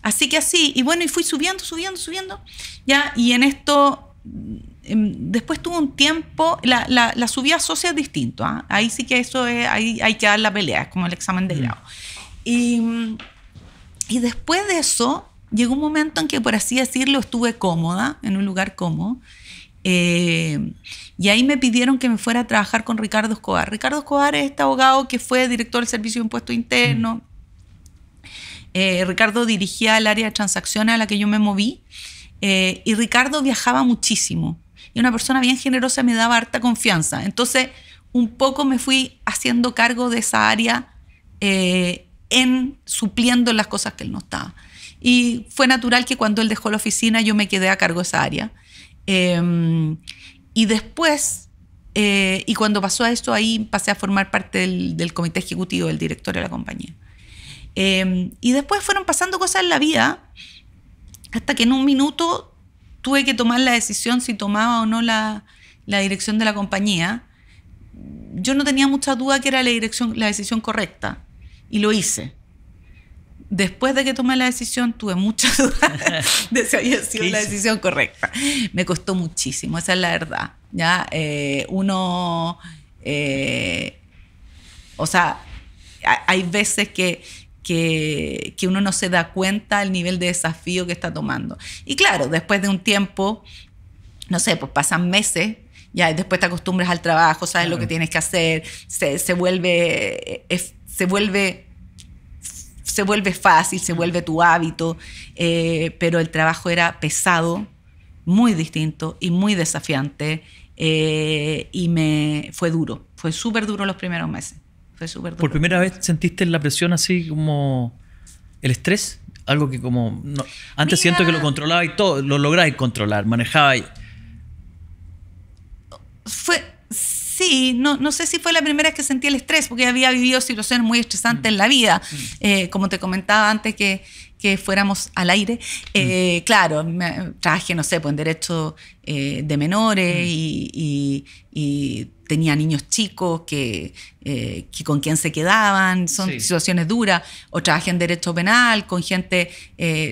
así que así, y bueno, y fui subiendo, subiendo, subiendo, ya, y en esto Em, después tuvo un tiempo, la, la, subida a socia es distinto, ¿ah? ahí sí que eso ahí hay que dar la pelea, es como el examen de mm. grado. Y, después de eso, llegó un momento en que, por así decirlo, estuve cómoda, en un lugar cómodo, eh, y ahí me pidieron que me fuera a trabajar con Ricardo Escobar. Ricardo Escobar es este abogado que fue director del Servicio de Impuesto Interno. Mm. Eh, Ricardo dirigía el área de transacciones a la que yo me moví. Eh, y Ricardo viajaba muchísimo y una persona bien generosa me daba harta confianza. Entonces, un poco me fui haciendo cargo de esa área eh, en supliendo las cosas que él no estaba. Y fue natural que cuando él dejó la oficina yo me quedé a cargo de esa área. Em, y después, eh, y cuando pasó a esto, ahí pasé a formar parte del, del comité ejecutivo, del director de la compañía. Em, y después fueron pasando cosas en la vida hasta que en un minuto tuve que tomar la decisión si tomaba o no la, dirección de la compañía. Yo no tenía mucha duda que era la, dirección, la decisión correcta y lo hice. Después de que tomé la decisión, tuve mucha duda de si había sido la decisión correcta. Me costó muchísimo, esa es la verdad. ¿ya? Eh, uno, eh, o sea, hay veces que que, uno no se da cuenta el nivel de desafío que está tomando. Y claro, después de un tiempo, no sé, pues pasan meses. Ya después te acostumbras al trabajo, sabes lo que tienes que hacer, se, vuelve, se vuelve se vuelve fácil, se mm. vuelve tu hábito, eh, pero el trabajo era pesado, muy distinto y muy desafiante eh, y me fue duro, fue súper duro los primeros meses. ¿Por primera vez sentiste la presión así como el estrés? Algo que como... Antes siento que lo controlaba y todo, lo lográis controlar, manejaba Fue... Sí, no, no sé si fue la primera vez que sentí el estrés, porque había vivido situaciones muy estresantes mm. en la vida. Mm. Eh, como te comentaba antes, que que fuéramos al aire. Mm. Eh, claro, trabajé, no sé, pues en derecho eh, de menores mm. y, tenía niños chicos eh, que, con quien se quedaban, son situaciones duras, o trabajé en derecho penal con gente,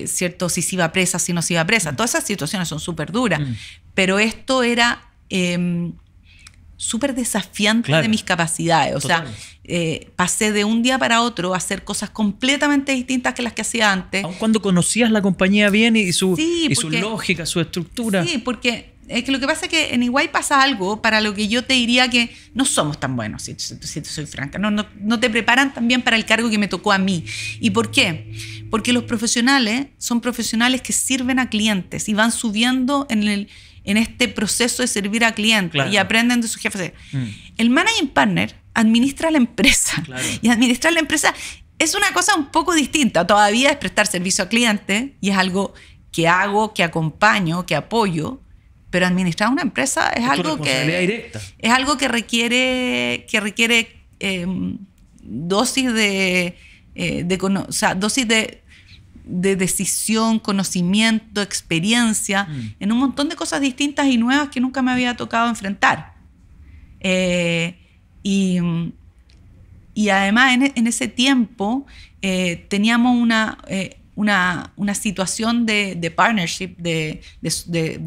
¿cierto? Si se iba presa, si no se iba presa, mm. todas esas situaciones son súper duras, pero esto era... Em, súper desafiante de mis capacidades. O sea, eh, pasé de un día para otro a hacer cosas completamente distintas que las que hacía antes. Aun cuando conocías la compañía bien y su, su lógica, su estructura. Sí, porque es que lo que pasa es que en Iguay pasa algo para lo que yo te diría que no somos tan buenos, si, te soy franca. No, no, no, te preparan tan bien para el cargo que me tocó a mí. ¿Y por qué? Porque los profesionales son profesionales que sirven a clientes y van subiendo en el en este proceso de servir a clientes y aprenden de sus jefes. Mm. El managing partner administra la empresa y administrar la empresa es una cosa un poco distinta. Todavía es prestar servicio al cliente y es algo que hago, que acompaño, que apoyo, pero administrar una empresa es, algo que es algo que requiere que requiere em, dosis de, eh, dosis de de decisión, conocimiento, experiencia, mm. en un montón de cosas distintas y nuevas que nunca me había tocado enfrentar. Eh, y, además en, e, ese tiempo eh, teníamos eh, una, una, situación de, partnership, de,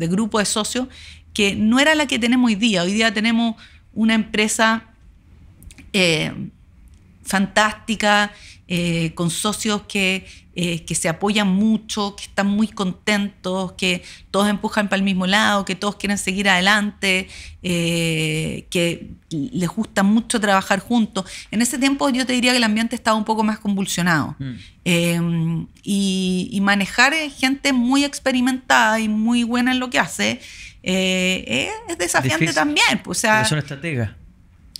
grupo de socios, que no era la que tenemos hoy día. Hoy día tenemos una empresa fantástica eh, con socios que, eh, que se apoyan mucho, que están muy contentos, que todos empujan para el mismo lado, que todos quieren seguir adelante, eh, que les gusta mucho trabajar juntos. En ese tiempo yo te diría que el ambiente estaba un poco más convulsionado. Mm. Em, y, manejar gente muy experimentada y muy buena en lo que hace es desafiante también. Pues, o sea,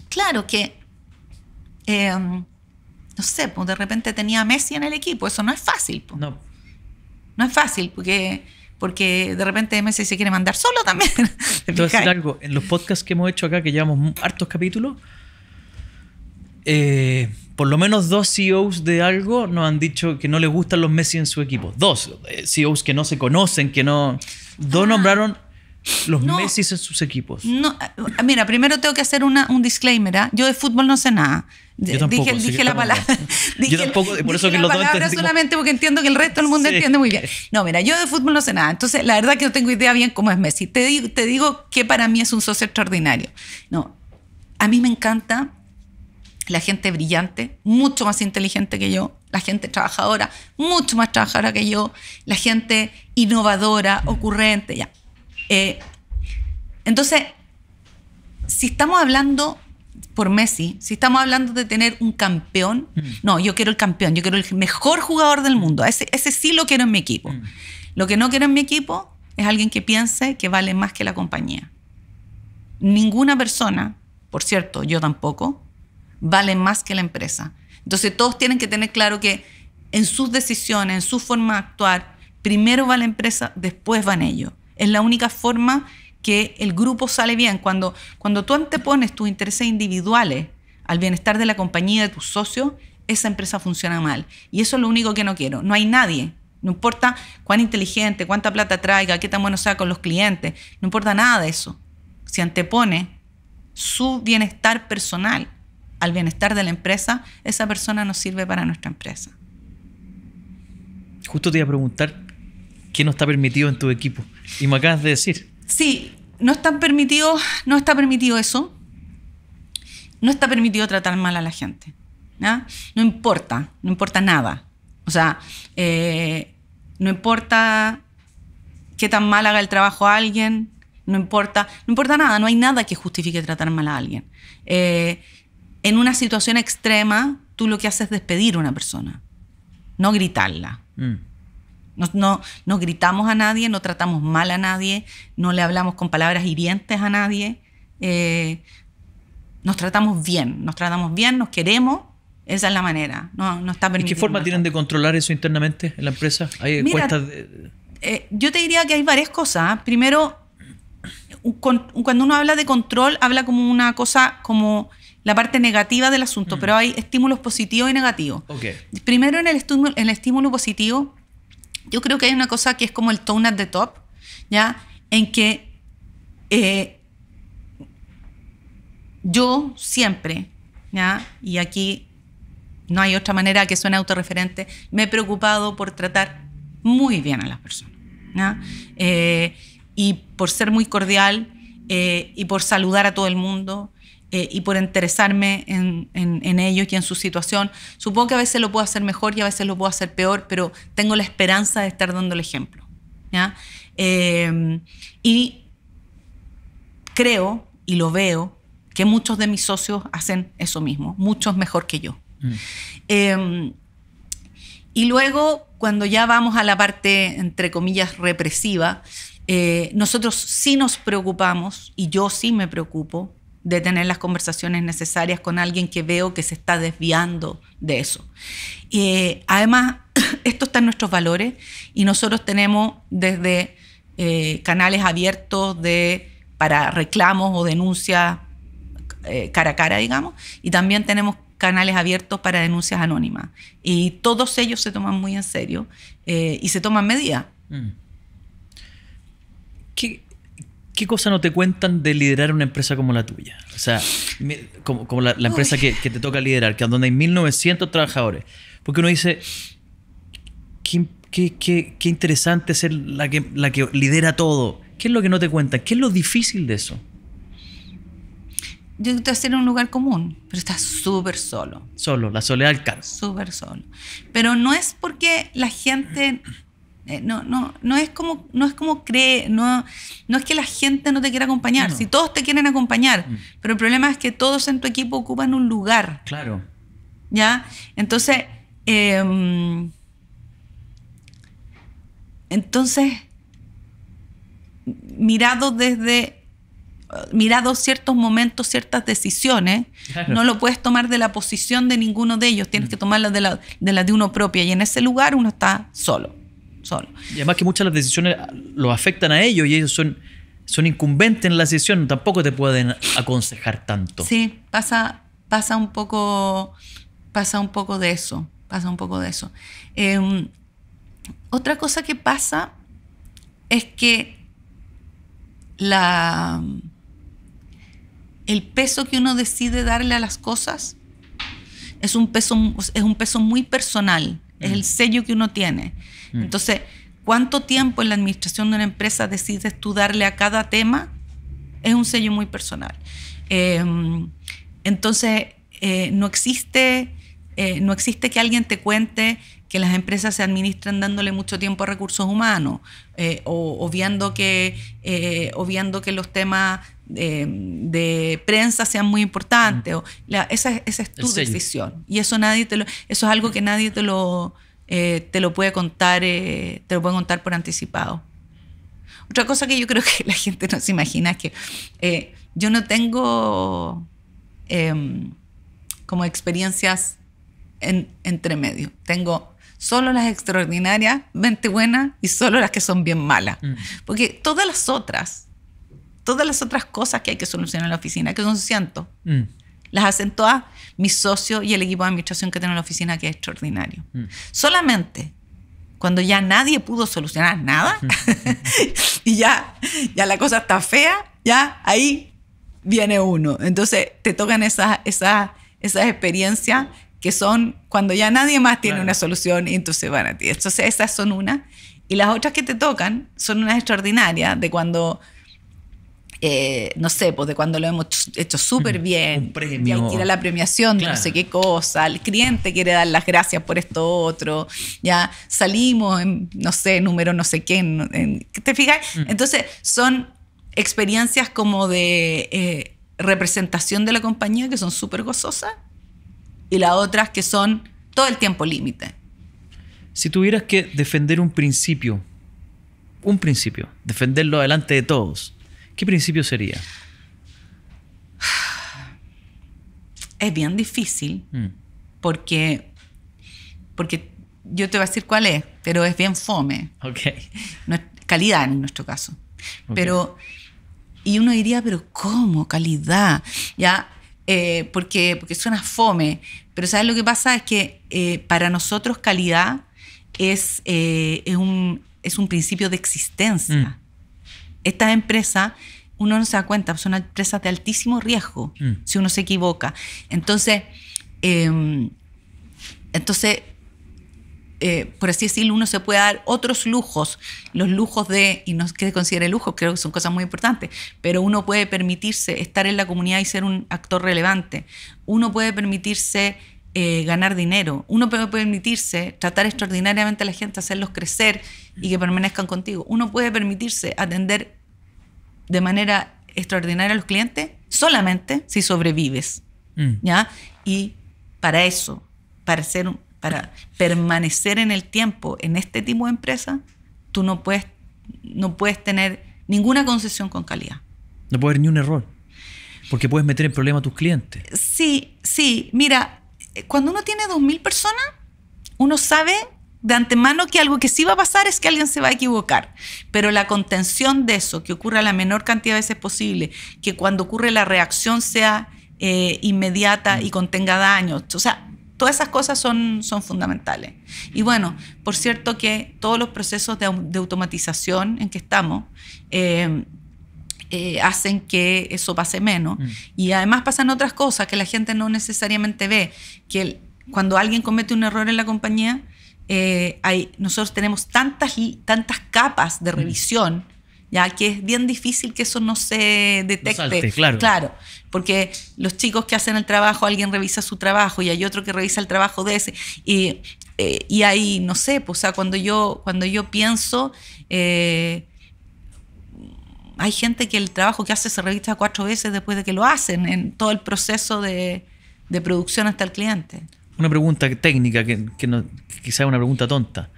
Claro que... Em, no sé, pues de repente tenía a Messi en el equipo. Eso no es fácil. Pues. No. No es fácil porque, porque de repente Messi se quiere mandar solo también. entonces algo. En los podcasts que hemos hecho acá, que llevamos hartos capítulos, eh, por lo menos dos CEOs de algo nos han dicho que no les gustan los Messi en su equipo. Dos eh, CEOs que no se conocen, que no... Dos ah. nombraron los Messi en sus equipos. No, eh, mira, primero tengo que hacer una, un disclaimer. ¿ah? Yo de fútbol no sé nada. Yo tampoco, dije, la palabra. yo tampoco, por eso que la palabra solamente porque entiendo que el resto del mundo entiende muy bien. No, mira, yo de fútbol no sé nada. Entonces, la verdad que no tengo idea bien cómo es Messi. Te digo, te digo que para mí es un socio extraordinario. No, a mí me encanta la gente brillante, mucho más inteligente que yo, la gente trabajadora, mucho más trabajadora que yo, la gente innovadora, mm. ocurrente, ya eh, entonces, si estamos hablando por Messi, si estamos hablando de tener un campeón, mm. no, yo quiero el campeón, yo quiero el mejor jugador del mundo, ese, sí lo quiero en mi equipo. Mm. Lo que no quiero en mi equipo es alguien que piense que vale más que la compañía. Ninguna persona, por cierto, yo tampoco, vale más que la empresa. Entonces todos tienen que tener claro que en sus decisiones, en su forma de actuar, primero va la empresa, después van ellos. Es la única forma que el grupo sale bien. Cuando, cuando tú antepones tus intereses individuales al bienestar de la compañía, de tus socios, esa empresa funciona mal. Y eso es lo único que no quiero. No hay nadie. No importa cuán inteligente, cuánta plata traiga, qué tan bueno sea con los clientes. No importa nada de eso. Si antepone su bienestar personal al bienestar de la empresa, esa persona no sirve para nuestra empresa. Justo te iba a preguntar qué no está permitido en tu equipo. Y me acabas de decir. Sí, no, permitido, no está permitido eso. No está permitido tratar mal a la gente. ¿no? importa, no importa nada. O sea, eh, no importa qué tan mal haga el trabajo a alguien, no importa, no importa nada, no hay nada que justifique tratar mal a alguien. Eh, en una situación extrema, tú lo que haces es despedir a una persona, no gritarla. Mm. No, gritamos a nadie, no tratamos mal a nadie, no le hablamos con palabras hirientes a nadie. Eh, nos tratamos bien, nos tratamos bien, nos queremos. Esa es la manera. No, está ¿Y qué forma tienen de controlar eso internamente en la empresa? ¿Hay eh, yo te diría que hay varias cosas. ¿ah? Primero, cuando uno habla de control, habla como una cosa como la parte negativa del asunto, mm. pero hay estímulos positivos y negativos. Primero, en el, en el estímulo positivo, yo creo que hay una cosa que es como el tone at the top, ¿ya? En que eh, yo siempre, Y aquí no hay otra manera que suene autorreferente, me he preocupado por tratar muy bien a las personas, eh, y por ser muy cordial eh, y por saludar a todo el mundo eh, y por interesarme en, ellos y en su situación. Supongo que a veces lo puedo hacer mejor y a veces lo puedo hacer peor, pero tengo la esperanza de estar dando el ejemplo. Em, y creo y lo veo que muchos de mis socios hacen eso mismo, muchos mejor que yo. Mm. Em, y luego, cuando ya vamos a la parte, entre comillas, represiva, eh, nosotros sí nos preocupamos, y yo sí me preocupo, de tener las conversaciones necesarias con alguien que veo que se está desviando de eso. además, esto está nuestros valores y nosotros tenemos desde eh, canales abiertos de, para reclamos o denuncias eh, cara a cara, digamos, y también tenemos canales abiertos para denuncias anónimas. Y todos ellos se toman muy en serio eh, y se toman medidas. Mm. ¿qué cosas no te cuentan de liderar una empresa como la tuya? O sea, como, la, empresa que, te toca liderar, que donde hay 1.900 trabajadores. Porque uno dice, qué, interesante ser la que, lidera todo. ¿Qué es lo que no te cuentan? ¿Qué es lo difícil de eso? yo te estoy en un lugar común, pero estás súper solo. Solo, la soledad del carro. Súper solo. Pero no es porque la gente eh, no, no, no es como, no es como cree, no, no es que la gente no te quiera acompañar, si todos te quieren acompañar, mm. pero el problema es que todos en tu equipo ocupan un lugar. Claro. ¿Ya? Entonces, eh, entonces, mirado desde mirado ciertos momentos, ciertas decisiones, no lo puedes tomar de la posición de ninguno de ellos, tienes mm. que tomarla de la, de la de uno propia y en ese lugar uno está solo. Y además que muchas de las decisiones los afectan a ellos y ellos son, son incumbentes en la decisión, tampoco te pueden aconsejar tanto. Sí, pasa, pasa un poco, pasa un poco de eso, pasa un poco de eso. Em, otra cosa que pasa es que la, el peso que uno decide darle a las cosas es un peso, es un peso muy personal es el mm. sello que uno tiene. Mm. Entonces, cuánto tiempo en la administración de una empresa decides tú darle a cada tema es un sello muy personal. Em, entonces, eh, no, existe, eh, no existe que alguien te cuente que las empresas se administran dándole mucho tiempo a recursos humanos, eh, o, viendo que, obviando que los temas eh, de prensa sean muy importantes. O, esa, es tu decisión. Y eso nadie te eso es algo que nadie te lo, eh, te lo puede contar, eh, te lo puede contar por anticipado. Otra cosa que yo creo que la gente no se imagina es que yo no tengo em, como experiencias en, entre medio. Tengo solo las extraordinarias, mente buenas y solo las que son bien malas. Mm. Porque todas las otras todas las otras cosas que hay que solucionar en la oficina, que son cientos, mm. las hacen todas mis socios y el equipo de administración que tengo en la oficina, que es extraordinario. Mm. Solamente cuando ya nadie pudo solucionar nada y ya, ya la cosa está fea, ya ahí viene uno. Entonces te tocan esas, esas, esas experiencias que son cuando ya nadie más tiene una solución y entonces van a ti. Entonces esas son unas Y las otras que te tocan son unas extraordinarias de cuando eh, no sé, pues de cuando lo hemos hecho súper mm. bien, y ir la premiación de no sé qué cosa, el cliente quiere dar las gracias por esto otro, ya salimos en, no sé, número no sé qué, ¿te fijas? Mm. Entonces son experiencias como de eh, representación de la compañía que son súper gozosas y las otras que son todo el tiempo límite. Si tuvieras que defender un principio, un principio, defenderlo delante de todos, ¿Qué principio sería? Es bien difícil mm. porque, porque yo te voy a decir cuál es, pero es bien fome. No, calidad en nuestro caso. Pero, y uno diría, pero ¿cómo? Calidad. ¿Ya? Eh, porque, porque suena fome. Pero ¿sabes lo que pasa? Es que eh, para nosotros calidad es, eh, es, un, principio de existencia. Mm estas empresas, uno no se da cuenta, son empresas de altísimo riesgo mm. si uno se equivoca. Entonces, em, entonces eh, por así decirlo, uno se puede dar otros lujos, los lujos de, y no es que considere lujos, creo que son cosas muy importantes, pero uno puede permitirse estar en la comunidad y ser un actor relevante, uno puede permitirse eh, ganar dinero. Uno puede permitirse tratar extraordinariamente a la gente, hacerlos crecer y que permanezcan contigo. Uno puede permitirse atender de manera extraordinaria a los clientes solamente si sobrevives. Mm. ¿ya? Y para eso, para, ser, para permanecer en el tiempo en este tipo de empresa, tú no puedes, no puedes tener ninguna concesión con calidad. No puede haber ni un error. Porque puedes meter en problema a tus clientes. Sí, sí. Mira, eh, cuando uno tiene 2.000 personas, uno sabe de antemano que algo que sí va a pasar es que alguien se va a equivocar, pero la contención de eso, que ocurra la menor cantidad de veces posible, que cuando ocurre la reacción sea eh, inmediata y contenga daños, o sea, todas esas cosas son, son fundamentales. Y bueno, por cierto que todos los procesos de, automatización en que estamos, eh, eh, hacen que eso pase menos. Mm. Y además pasan otras cosas que la gente no necesariamente ve, que cuando alguien comete un error en la compañía, eh, hay, nosotros tenemos tantas, tantas capas de mm. revisión, ya que es bien difícil que eso no se detecte. claro. porque los chicos que hacen el trabajo, alguien revisa su trabajo y hay otro que revisa el trabajo de ese. Y, eh, ahí, no sé, pues, sea, cuando yo, cuando yo pienso hay gente que el trabajo que hace se revisa cuatro veces después de que lo hacen, en todo el proceso de, producción hasta el cliente. Una pregunta técnica, que, es una pregunta tonta.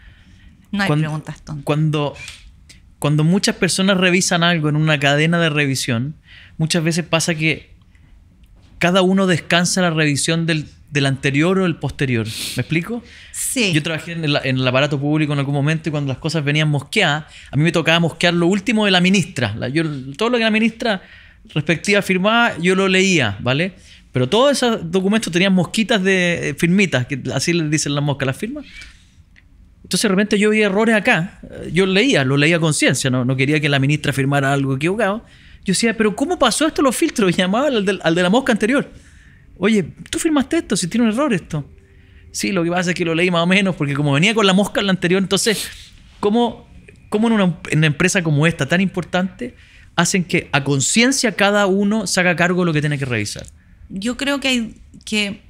No hay preguntas tontas. Cuando, cuando muchas personas revisan algo en una cadena de revisión, muchas veces pasa que cada uno descansa la revisión del, anterior o el posterior. ¿Me explico? Sí. Yo trabajé en el, aparato público en algún momento y cuando las cosas venían mosqueadas, a mí me tocaba mosquear lo último de la ministra. yo, todo lo que la ministra respectiva firmaba, yo lo leía, ¿vale? Pero todos esos documentos tenían mosquitas de eh, firmitas, que así le dicen las moscas, las firmas. Entonces realmente yo vi errores acá. Yo leía, lo leía con conciencia, no quería que la ministra firmara algo equivocado. Yo decía, pero ¿cómo pasó esto los filtros? Y llamaba al de, la mosca anterior. Oye, tú firmaste esto, si tiene un error esto. Sí, lo que pasa es que lo leí más o menos, porque como venía con la mosca la anterior, entonces, ¿cómo, cómo en, una, empresa como esta tan importante hacen que a conciencia cada uno se haga cargo de lo que tiene que revisar? Yo creo que, que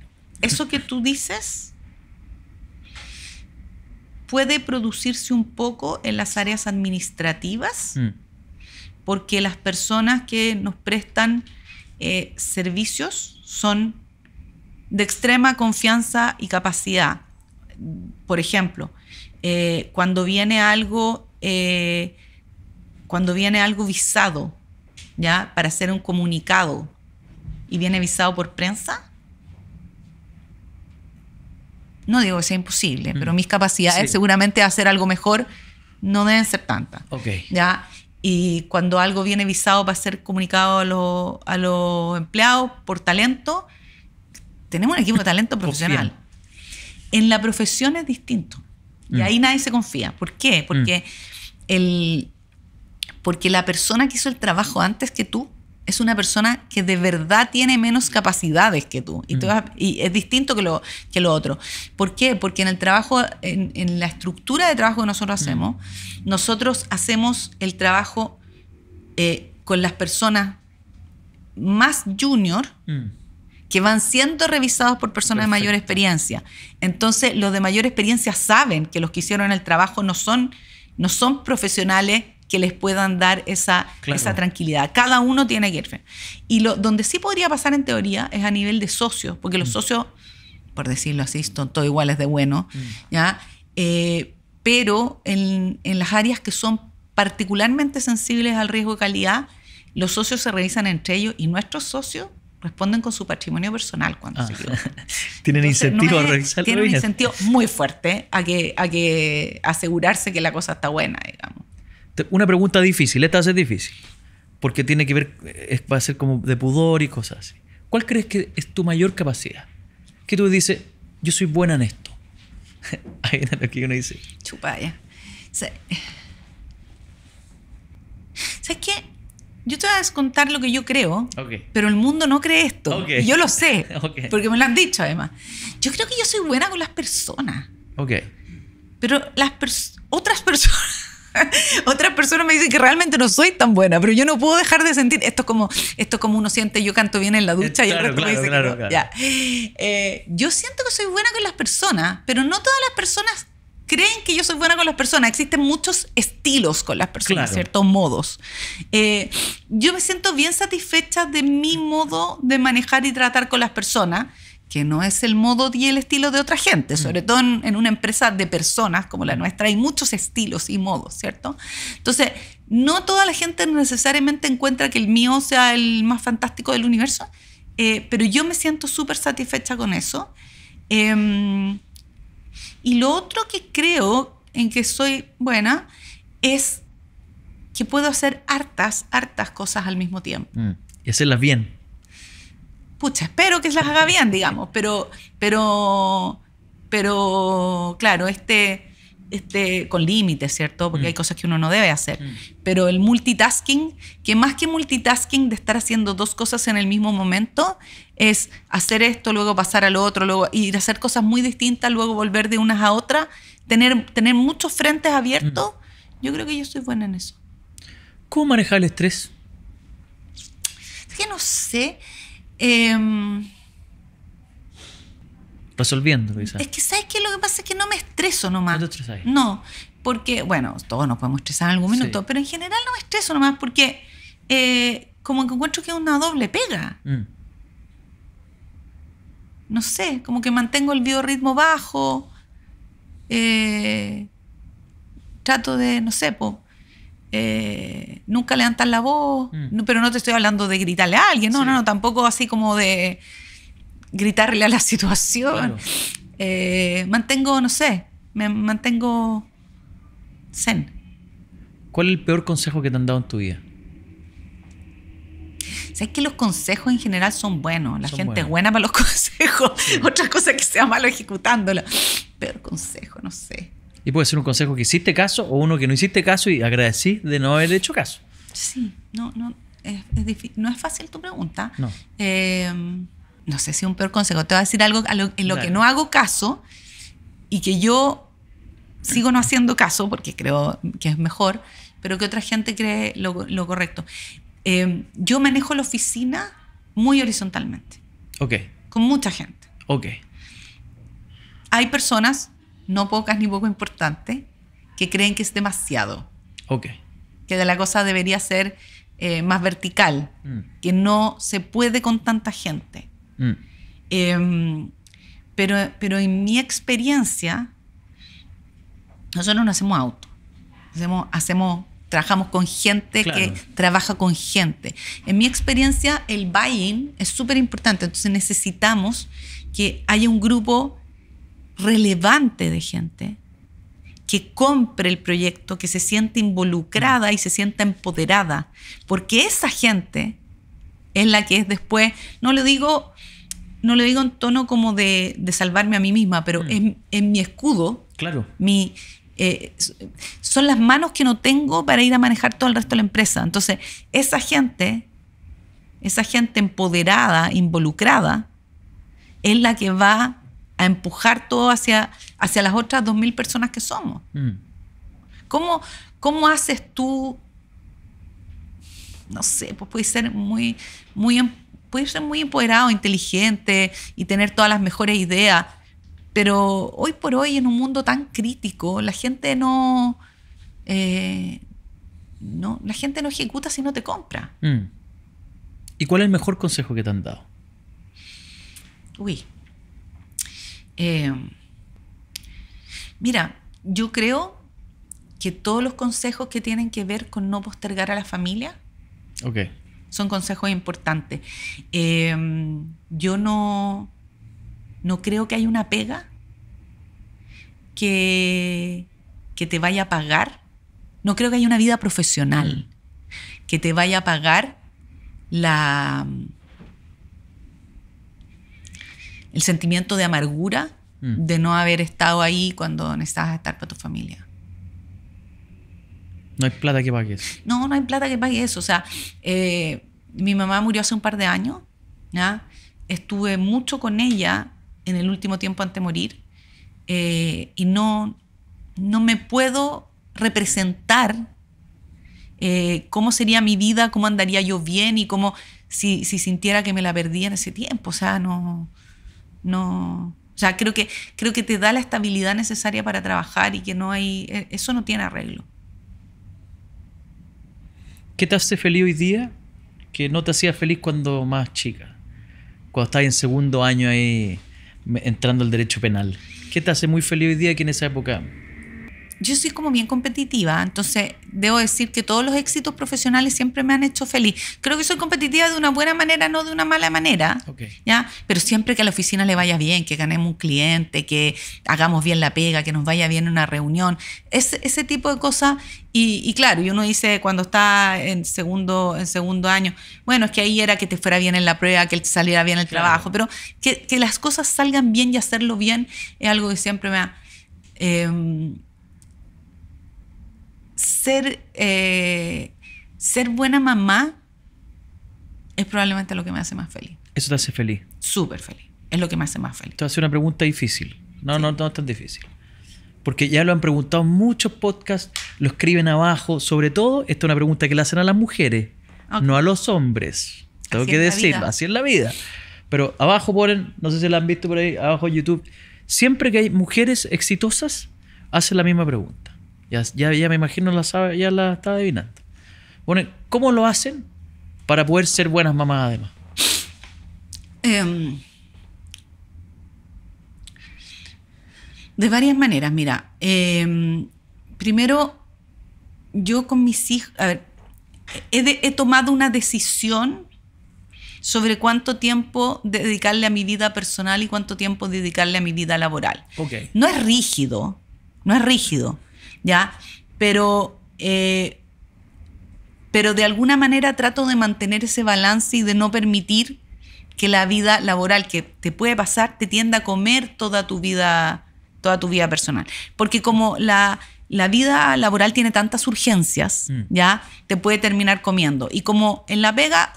eso que tú dices puede producirse un poco en las áreas administrativas. Mm porque las personas que nos prestan eh, servicios son de extrema confianza y capacidad. Por ejemplo, eh, cuando viene algo, eh, cuando viene algo visado, ya para hacer un comunicado y viene visado por prensa, no digo que sea imposible, pero mm. mis capacidades seguramente hacer algo mejor no deben ser tantas. ¿ya? Y cuando algo viene visado para ser comunicado a, los empleados por talento, tenemos un equipo de talento profesional. En la profesión es distinto. Y ahí mm. nadie se confía. ¿Por qué? Porque, mm. porque la persona que hizo el trabajo antes que tú es una persona que de verdad tiene menos capacidades que tú. Y, mm. es distinto que lo, otro. ¿Por qué? Porque en el trabajo, en, la estructura de trabajo que nosotros mm. hacemos, nosotros hacemos el trabajo eh, con las personas más junior. Mm. que van siendo revisados por personas de mayor experiencia. Entonces, los de mayor experiencia saben que los que hicieron el trabajo no son profesionales que les puedan dar esa, esa tranquilidad. Cada uno tiene ir. Y lo, donde sí podría pasar en teoría es a nivel de socios, porque los mm. socios, por decirlo así, son igual iguales de bueno, mm. ¿ya? Eh, pero en, las áreas que son particularmente sensibles al riesgo de calidad, los socios se revisan entre ellos y nuestros socios responden con su patrimonio personal cuando ah. se tienen incentivo no Tienen un incentivo muy fuerte a que, a que asegurarse que la cosa está buena, digamos. Una pregunta difícil, esta es difícil, porque tiene que ver, va a ser como de pudor y cosas así. ¿Cuál crees que es tu mayor capacidad? Que tú dices, yo soy buena en esto. Ahí es lo que uno dice. Chupaya. ¿Sabes qué? Yo te voy a contar lo que yo creo, pero el mundo no cree esto. yo lo sé, porque me lo han dicho además. Yo creo que yo soy buena con las personas. Ok. Pero las otras personas Otras personas me dicen que realmente no soy tan buena, pero yo no puedo dejar de sentir. Esto es como, esto como uno siente, yo canto bien en la ducha y dice que eh, yo siento que soy buena con las personas, pero no todas las personas creen que yo soy buena con las personas. Existen muchos estilos con las personas, ciertos modos. Eh, yo me siento bien satisfecha de mi modo de manejar y tratar con las personas que no es el modo y el estilo de otra gente, mm. sobre todo en, una empresa de personas como la nuestra, hay muchos estilos y modos, ¿cierto? Entonces, no toda la gente necesariamente encuentra que el mío sea el más fantástico del universo, eh, pero yo me siento súper satisfecha con eso. Em, y lo otro que creo en que soy buena es que puedo hacer hartas, hartas cosas al mismo tiempo. Mm. Y hacerlas bien pucha, espero que se las haga bien, digamos, pero, pero, pero claro, este, este, con límites, ¿cierto? Porque mm. hay cosas que uno no debe hacer. Mm. Pero el multitasking, que más que multitasking de estar haciendo dos cosas en el mismo momento, es hacer esto, luego pasar al otro, luego ir a hacer cosas muy distintas, luego volver de unas a otras, tener, tener muchos frentes abiertos. Mm. Yo creo que yo soy buena en eso. ¿Cómo manejar el estrés? Es que no sé. Em, Resolviendo, quizás. Es que, ¿sabes qué? Lo que pasa es que no me estreso nomás. No No, porque, bueno, todos nos podemos estresar en algún minuto, pero en general no me estreso nomás porque eh, como que encuentro que es una doble pega. Mm. No sé, como que mantengo el biorritmo bajo. Eh, trato de, no sé, eh, nunca levantar la voz, mm. pero no te estoy hablando de gritarle a alguien, no, no, no, tampoco así como de gritarle a la situación. Eh, mantengo, no sé, me mantengo zen. ¿Cuál es el peor consejo que te han dado en tu vida? ¿Sabes que los consejos en general son buenos? La gente es buena para los consejos. Otra cosa que sea malo ejecutándolo. Peor consejo, no sé. Y puede ser un consejo que hiciste caso o uno que no hiciste caso y agradecí de no haber hecho caso. Sí, no, no, es, no es fácil tu pregunta. No. Em, no sé si un peor consejo. Te voy a decir algo en lo que no hago caso y que yo sigo no haciendo caso porque creo que es mejor, pero que otra gente cree lo, correcto. Em, yo manejo la oficina muy horizontalmente. Ok. Con mucha gente. Ok. Hay personas no pocas ni poco importantes, que creen que es demasiado. Ok. Que de la cosa debería ser eh, más vertical, mm. que no se puede con tanta gente. Mm. Em, pero, pero en mi experiencia, nosotros no hacemos auto, hacemos, hacemos trabajamos con gente que trabaja con gente. En mi experiencia, el buying es súper importante, entonces necesitamos que haya un grupo relevante de gente que compre el proyecto, que se siente involucrada y se sienta empoderada, porque esa gente es la que es después, no lo digo, no lo digo en tono como de, salvarme a mí misma, pero mm. es en, mi escudo, claro. Eh, son las manos que no tengo para ir a manejar todo el resto de la empresa. Entonces, esa gente, esa gente empoderada, involucrada, es la que va empujar todo hacia, hacia las otras 2.000 personas que somos. Mm. ¿Cómo, haces tú? No sé, pues puedes ser muy, muy, em, puedes ser muy empoderado, inteligente y tener todas las mejores ideas, pero hoy por hoy en un mundo tan crítico, la gente no, eh, no la gente no ejecuta si no te compra. Mm. ¿Y cuál es el mejor consejo que te han dado? Uy. Eh, mira, yo creo que todos los consejos que tienen que ver con no postergar a la familia son consejos importantes. Eh, yo no, no creo que haya una pega que, que te vaya a pagar. No creo que haya una vida profesional que te vaya a pagar la el sentimiento de amargura mm. de no haber estado ahí cuando necesitas estar con tu familia. No hay plata que pague eso. No, no hay plata que pague eso. O sea, eh, mi mamá murió hace un par de años. Estuve mucho con ella en el último tiempo antes de morir. Eh, y no, no me puedo representar eh, cómo sería mi vida, cómo andaría yo bien y cómo si, si, sintiera que me la perdía en ese tiempo. O sea, no, no, o sea, creo que, creo que te da la estabilidad necesaria para trabajar y que no hay. E, eso no tiene arreglo. ¿Qué te hace feliz hoy día que no te hacía feliz cuando más chica? Cuando estabas en segundo año ahí entrando al derecho penal. ¿Qué te hace muy feliz hoy día que en esa época yo soy como bien competitiva, entonces debo decir que todos los éxitos profesionales siempre me han hecho feliz. Creo que soy competitiva de una buena manera, no de una mala manera, ¿ya? Pero siempre que a la oficina le vaya bien, que ganemos un cliente, que hagamos bien la pega, que nos vaya bien una reunión, ese tipo de cosas. Y, claro, y uno dice cuando está en segundo, en segundo año, bueno, es que ahí era que te fuera bien en la prueba, que saliera bien el trabajo, pero que, las cosas salgan bien y hacerlo bien es algo que siempre me ha... Em, ser, eh, ser buena mamá es probablemente lo que me hace más feliz. ¿Eso te hace feliz? Súper feliz. Es lo que me hace más feliz. Te hace una pregunta difícil. No, no, no es tan difícil. Porque ya lo han preguntado muchos podcasts, lo escriben abajo. Sobre todo, esta es una pregunta que le hacen a las mujeres, no a los hombres. Tengo que decirlo, así es la vida. Pero abajo ponen, no sé si la han visto por ahí, abajo YouTube. Siempre que hay mujeres exitosas, hacen la misma pregunta. Ya, ya, me imagino la ya la está adivinando. Bueno, ¿cómo lo hacen para poder ser buenas mamás además? Em, de varias maneras, mira. Em, primero, yo con mis hijos, a ver, he, he, tomado una decisión sobre cuánto tiempo dedicarle a mi vida personal y cuánto tiempo dedicarle a mi vida laboral. Okay. No es rígido, no es rígido, ¿ya? Pero, eh, pero de alguna manera trato de mantener ese balance y de no permitir que la vida laboral que te puede pasar te tienda a comer toda tu vida, toda tu vida personal. Porque como la, vida laboral tiene tantas urgencias, mm. ¿ya? Te puede terminar comiendo. Y como en La Vega,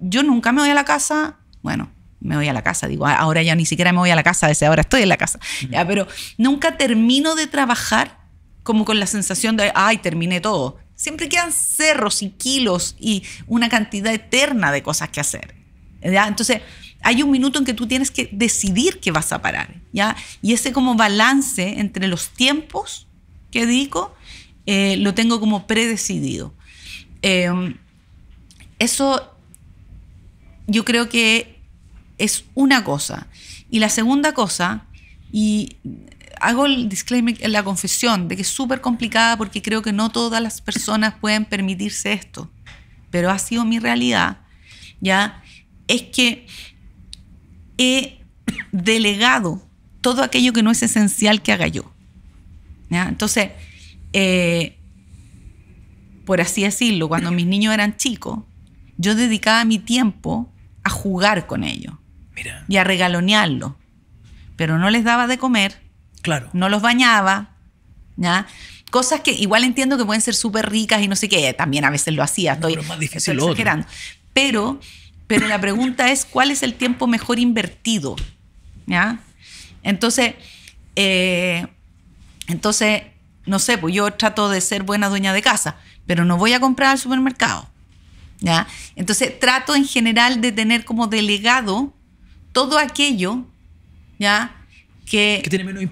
yo nunca me voy a la casa, bueno, me voy a la casa, digo, ah, ahora ya ni siquiera me voy a la casa, desde ahora estoy en la casa, mm. ¿ya? Pero nunca termino de trabajar como con la sensación de, ay, terminé todo. Siempre quedan cerros y kilos y una cantidad eterna de cosas que hacer. Entonces, hay un minuto en que tú tienes que decidir que vas a parar. ¿ya? Y ese como balance entre los tiempos que dedico, eh, lo tengo como predecidido. Em, eso yo creo que es una cosa. Y la segunda cosa, y hago el disclaimer en la confesión de que es súper complicada porque creo que no todas las personas pueden permitirse esto, pero ha sido mi realidad, ¿ya? Es que he delegado todo aquello que no es esencial que haga yo. ¿ya? Entonces, eh, por así decirlo, cuando mis niños eran chicos, yo dedicaba mi tiempo a jugar con ellos y a regalonearlos, pero no les daba de comer, Claro. No los bañaba, ¿ya? Cosas que igual entiendo que pueden ser súper ricas y no sé qué, también a veces lo hacía, pero exagerando. Pero, la pregunta es, ¿cuál es el tiempo mejor invertido? ¿Ya? Entonces, eh, entonces, no sé, pues yo trato de ser buena dueña de casa, pero no voy a comprar al supermercado. ¿ya? Entonces, trato en general de tener como delegado todo aquello, ¿ya? que, tiene menos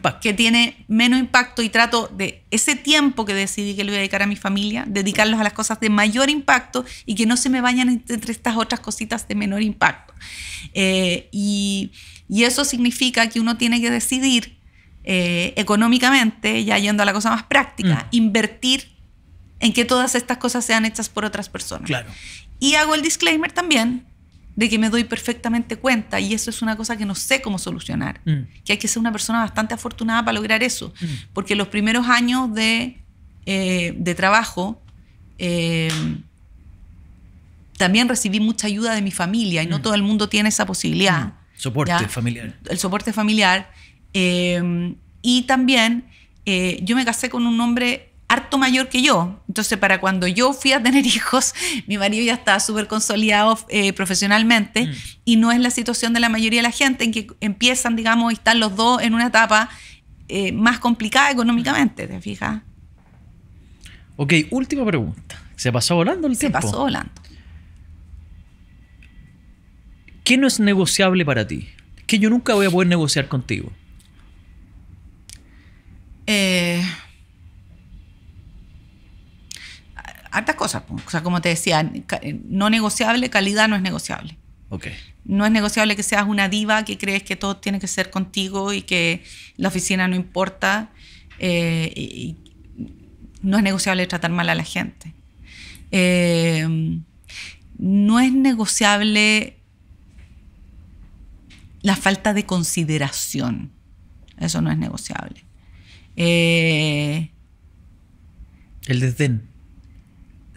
impacto. y trato de ese tiempo que decidí que le voy a dedicar a mi familia, dedicarlos a las cosas de mayor impacto y que no se me vayan entre estas otras cositas de menor impacto. Eh, y, eso significa que uno tiene que decidir eh, económicamente, ya yendo a la cosa más práctica, mm. invertir en que todas estas cosas sean hechas por otras personas. Claro. Y hago el disclaimer también de que me doy perfectamente cuenta y eso es una cosa que no sé cómo solucionar, mm. que hay que ser una persona bastante afortunada para lograr eso, mm. porque los primeros años de, eh, trabajo eh, también recibí mucha ayuda de mi familia y no mm. todo el mundo tiene esa posibilidad. Soporte familiar. El soporte familiar. Eh, y también yo me casé con un hombre harto mayor que yo. Entonces, para cuando yo fui a tener hijos, mi marido ya estaba súper consolidado eh, profesionalmente mm. y no es la situación de la mayoría de la gente en que empiezan, digamos, y están los dos en una etapa eh, más complicada económicamente, ¿te fijas? Ok, última pregunta. ¿Se pasó volando el tiempo? Se pasó volando. ¿Qué no es negociable para ti? Que yo nunca voy a poder negociar contigo. Eh hartas cosas. O sea, como te decía, eh, no negociable, calidad no es negociable. No es negociable que seas una diva, que crees que todo tiene que ser contigo y que la oficina no importa. Eh, no es negociable tratar mal a la gente. Eh, no es negociable la falta de consideración. Eso no es negociable. el desdén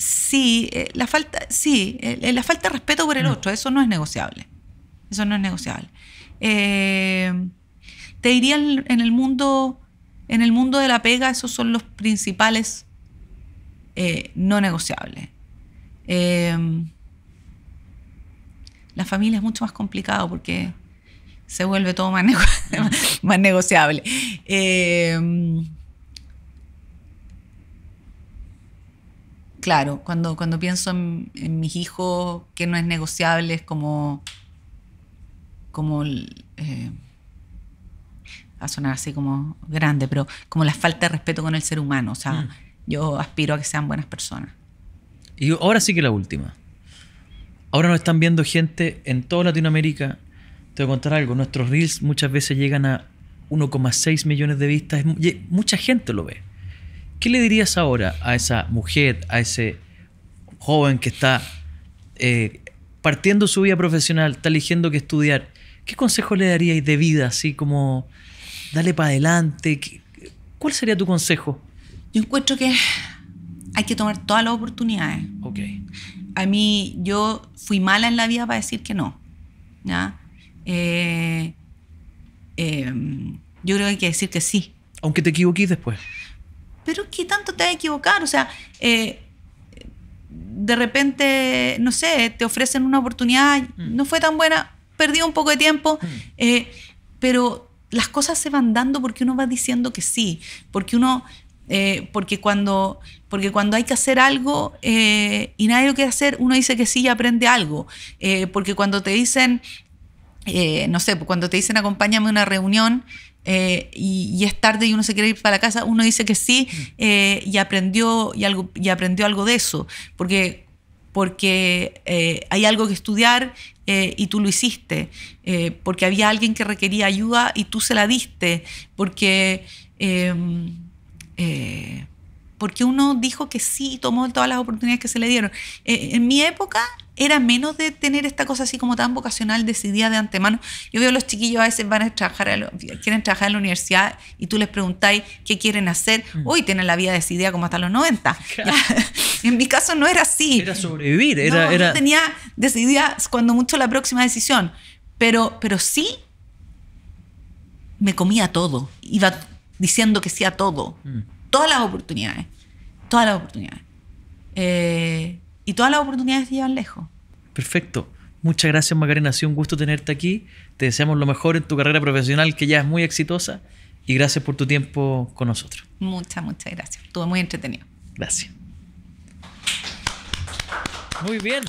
sí, eh, la falta, sí, la falta de respeto por el mm. otro, eso no es negociable. Eso no es negociable. Eh, te diría en el mundo, en el mundo de la pega, esos son los principales eh, no negociables. la familia es mucho más complicado porque se vuelve todo más, negociable. claro. Cuando, cuando pienso en, mis hijos, que no es negociable, es como. como. Eh, a sonar así como grande, pero como la falta de respeto con el ser humano. O sea, mm. yo aspiro a que sean buenas personas. Y ahora sí que la última. Ahora nos están viendo gente en toda Latinoamérica. Te voy a contar algo. Nuestros reels muchas veces llegan a 1,6 millones de vistas. Mucha gente lo ve. ¿Qué le dirías ahora a esa mujer, a ese joven que está eh, partiendo su vida profesional, está eligiendo que estudiar? ¿Qué consejo le darías de vida, así como dale para adelante? ¿Cuál sería tu consejo? Yo encuentro que hay que tomar todas las oportunidades. Ok. A mí, yo fui mala en la vida para decir que no. Eh, eh, yo creo que hay que decir que sí. Aunque te equivoquís después pero ¿qué tanto te vas a equivocar? O sea, eh, de repente, no sé, te ofrecen una oportunidad, mm. no fue tan buena, perdí un poco de tiempo, mm. eh, pero las cosas se van dando porque uno va diciendo que sí, porque uno... Eh, porque, cuando, porque cuando hay que hacer algo y nadie lo quiere hacer, uno dice que sí y aprende algo. porque cuando te dicen, no sé, cuando te dicen acompáñame a una reunión, eh, y, es tarde y uno se quiere ir para la casa, uno dice que sí mm. eh, y, aprendió, y, algo, y aprendió algo de eso, porque, porque eh, hay algo que estudiar y tú lo hiciste, porque había alguien que requería ayuda y tú se la diste, porque, em, porque uno dijo que sí y tomó todas las oportunidades que se le dieron. en mi época era menos de tener esta cosa así como tan vocacional decidida de antemano. Yo veo los chiquillos a veces van a trabajar, quieren trabajar en la universidad y tú les preguntáis qué quieren hacer. Mm. Hoy tienen la vida decidida como hasta los 90. en mi caso no era así. Era sobrevivir. no, Yo tenía decidida cuando mucho la próxima decisión. Pero, pero sí me comía todo. Iba diciendo que sí a todo. Mm. Todas las oportunidades. Todas las oportunidades. Eh, y todas las oportunidades llevan lejos. Perfecto. Muchas gracias Macarena, ha sido un gusto tenerte aquí. Te deseamos lo mejor en tu carrera profesional que ya es muy exitosa y gracias por tu tiempo con nosotros. Muchas, muchas gracias. Estuve muy entretenido. Gracias. Muy bien.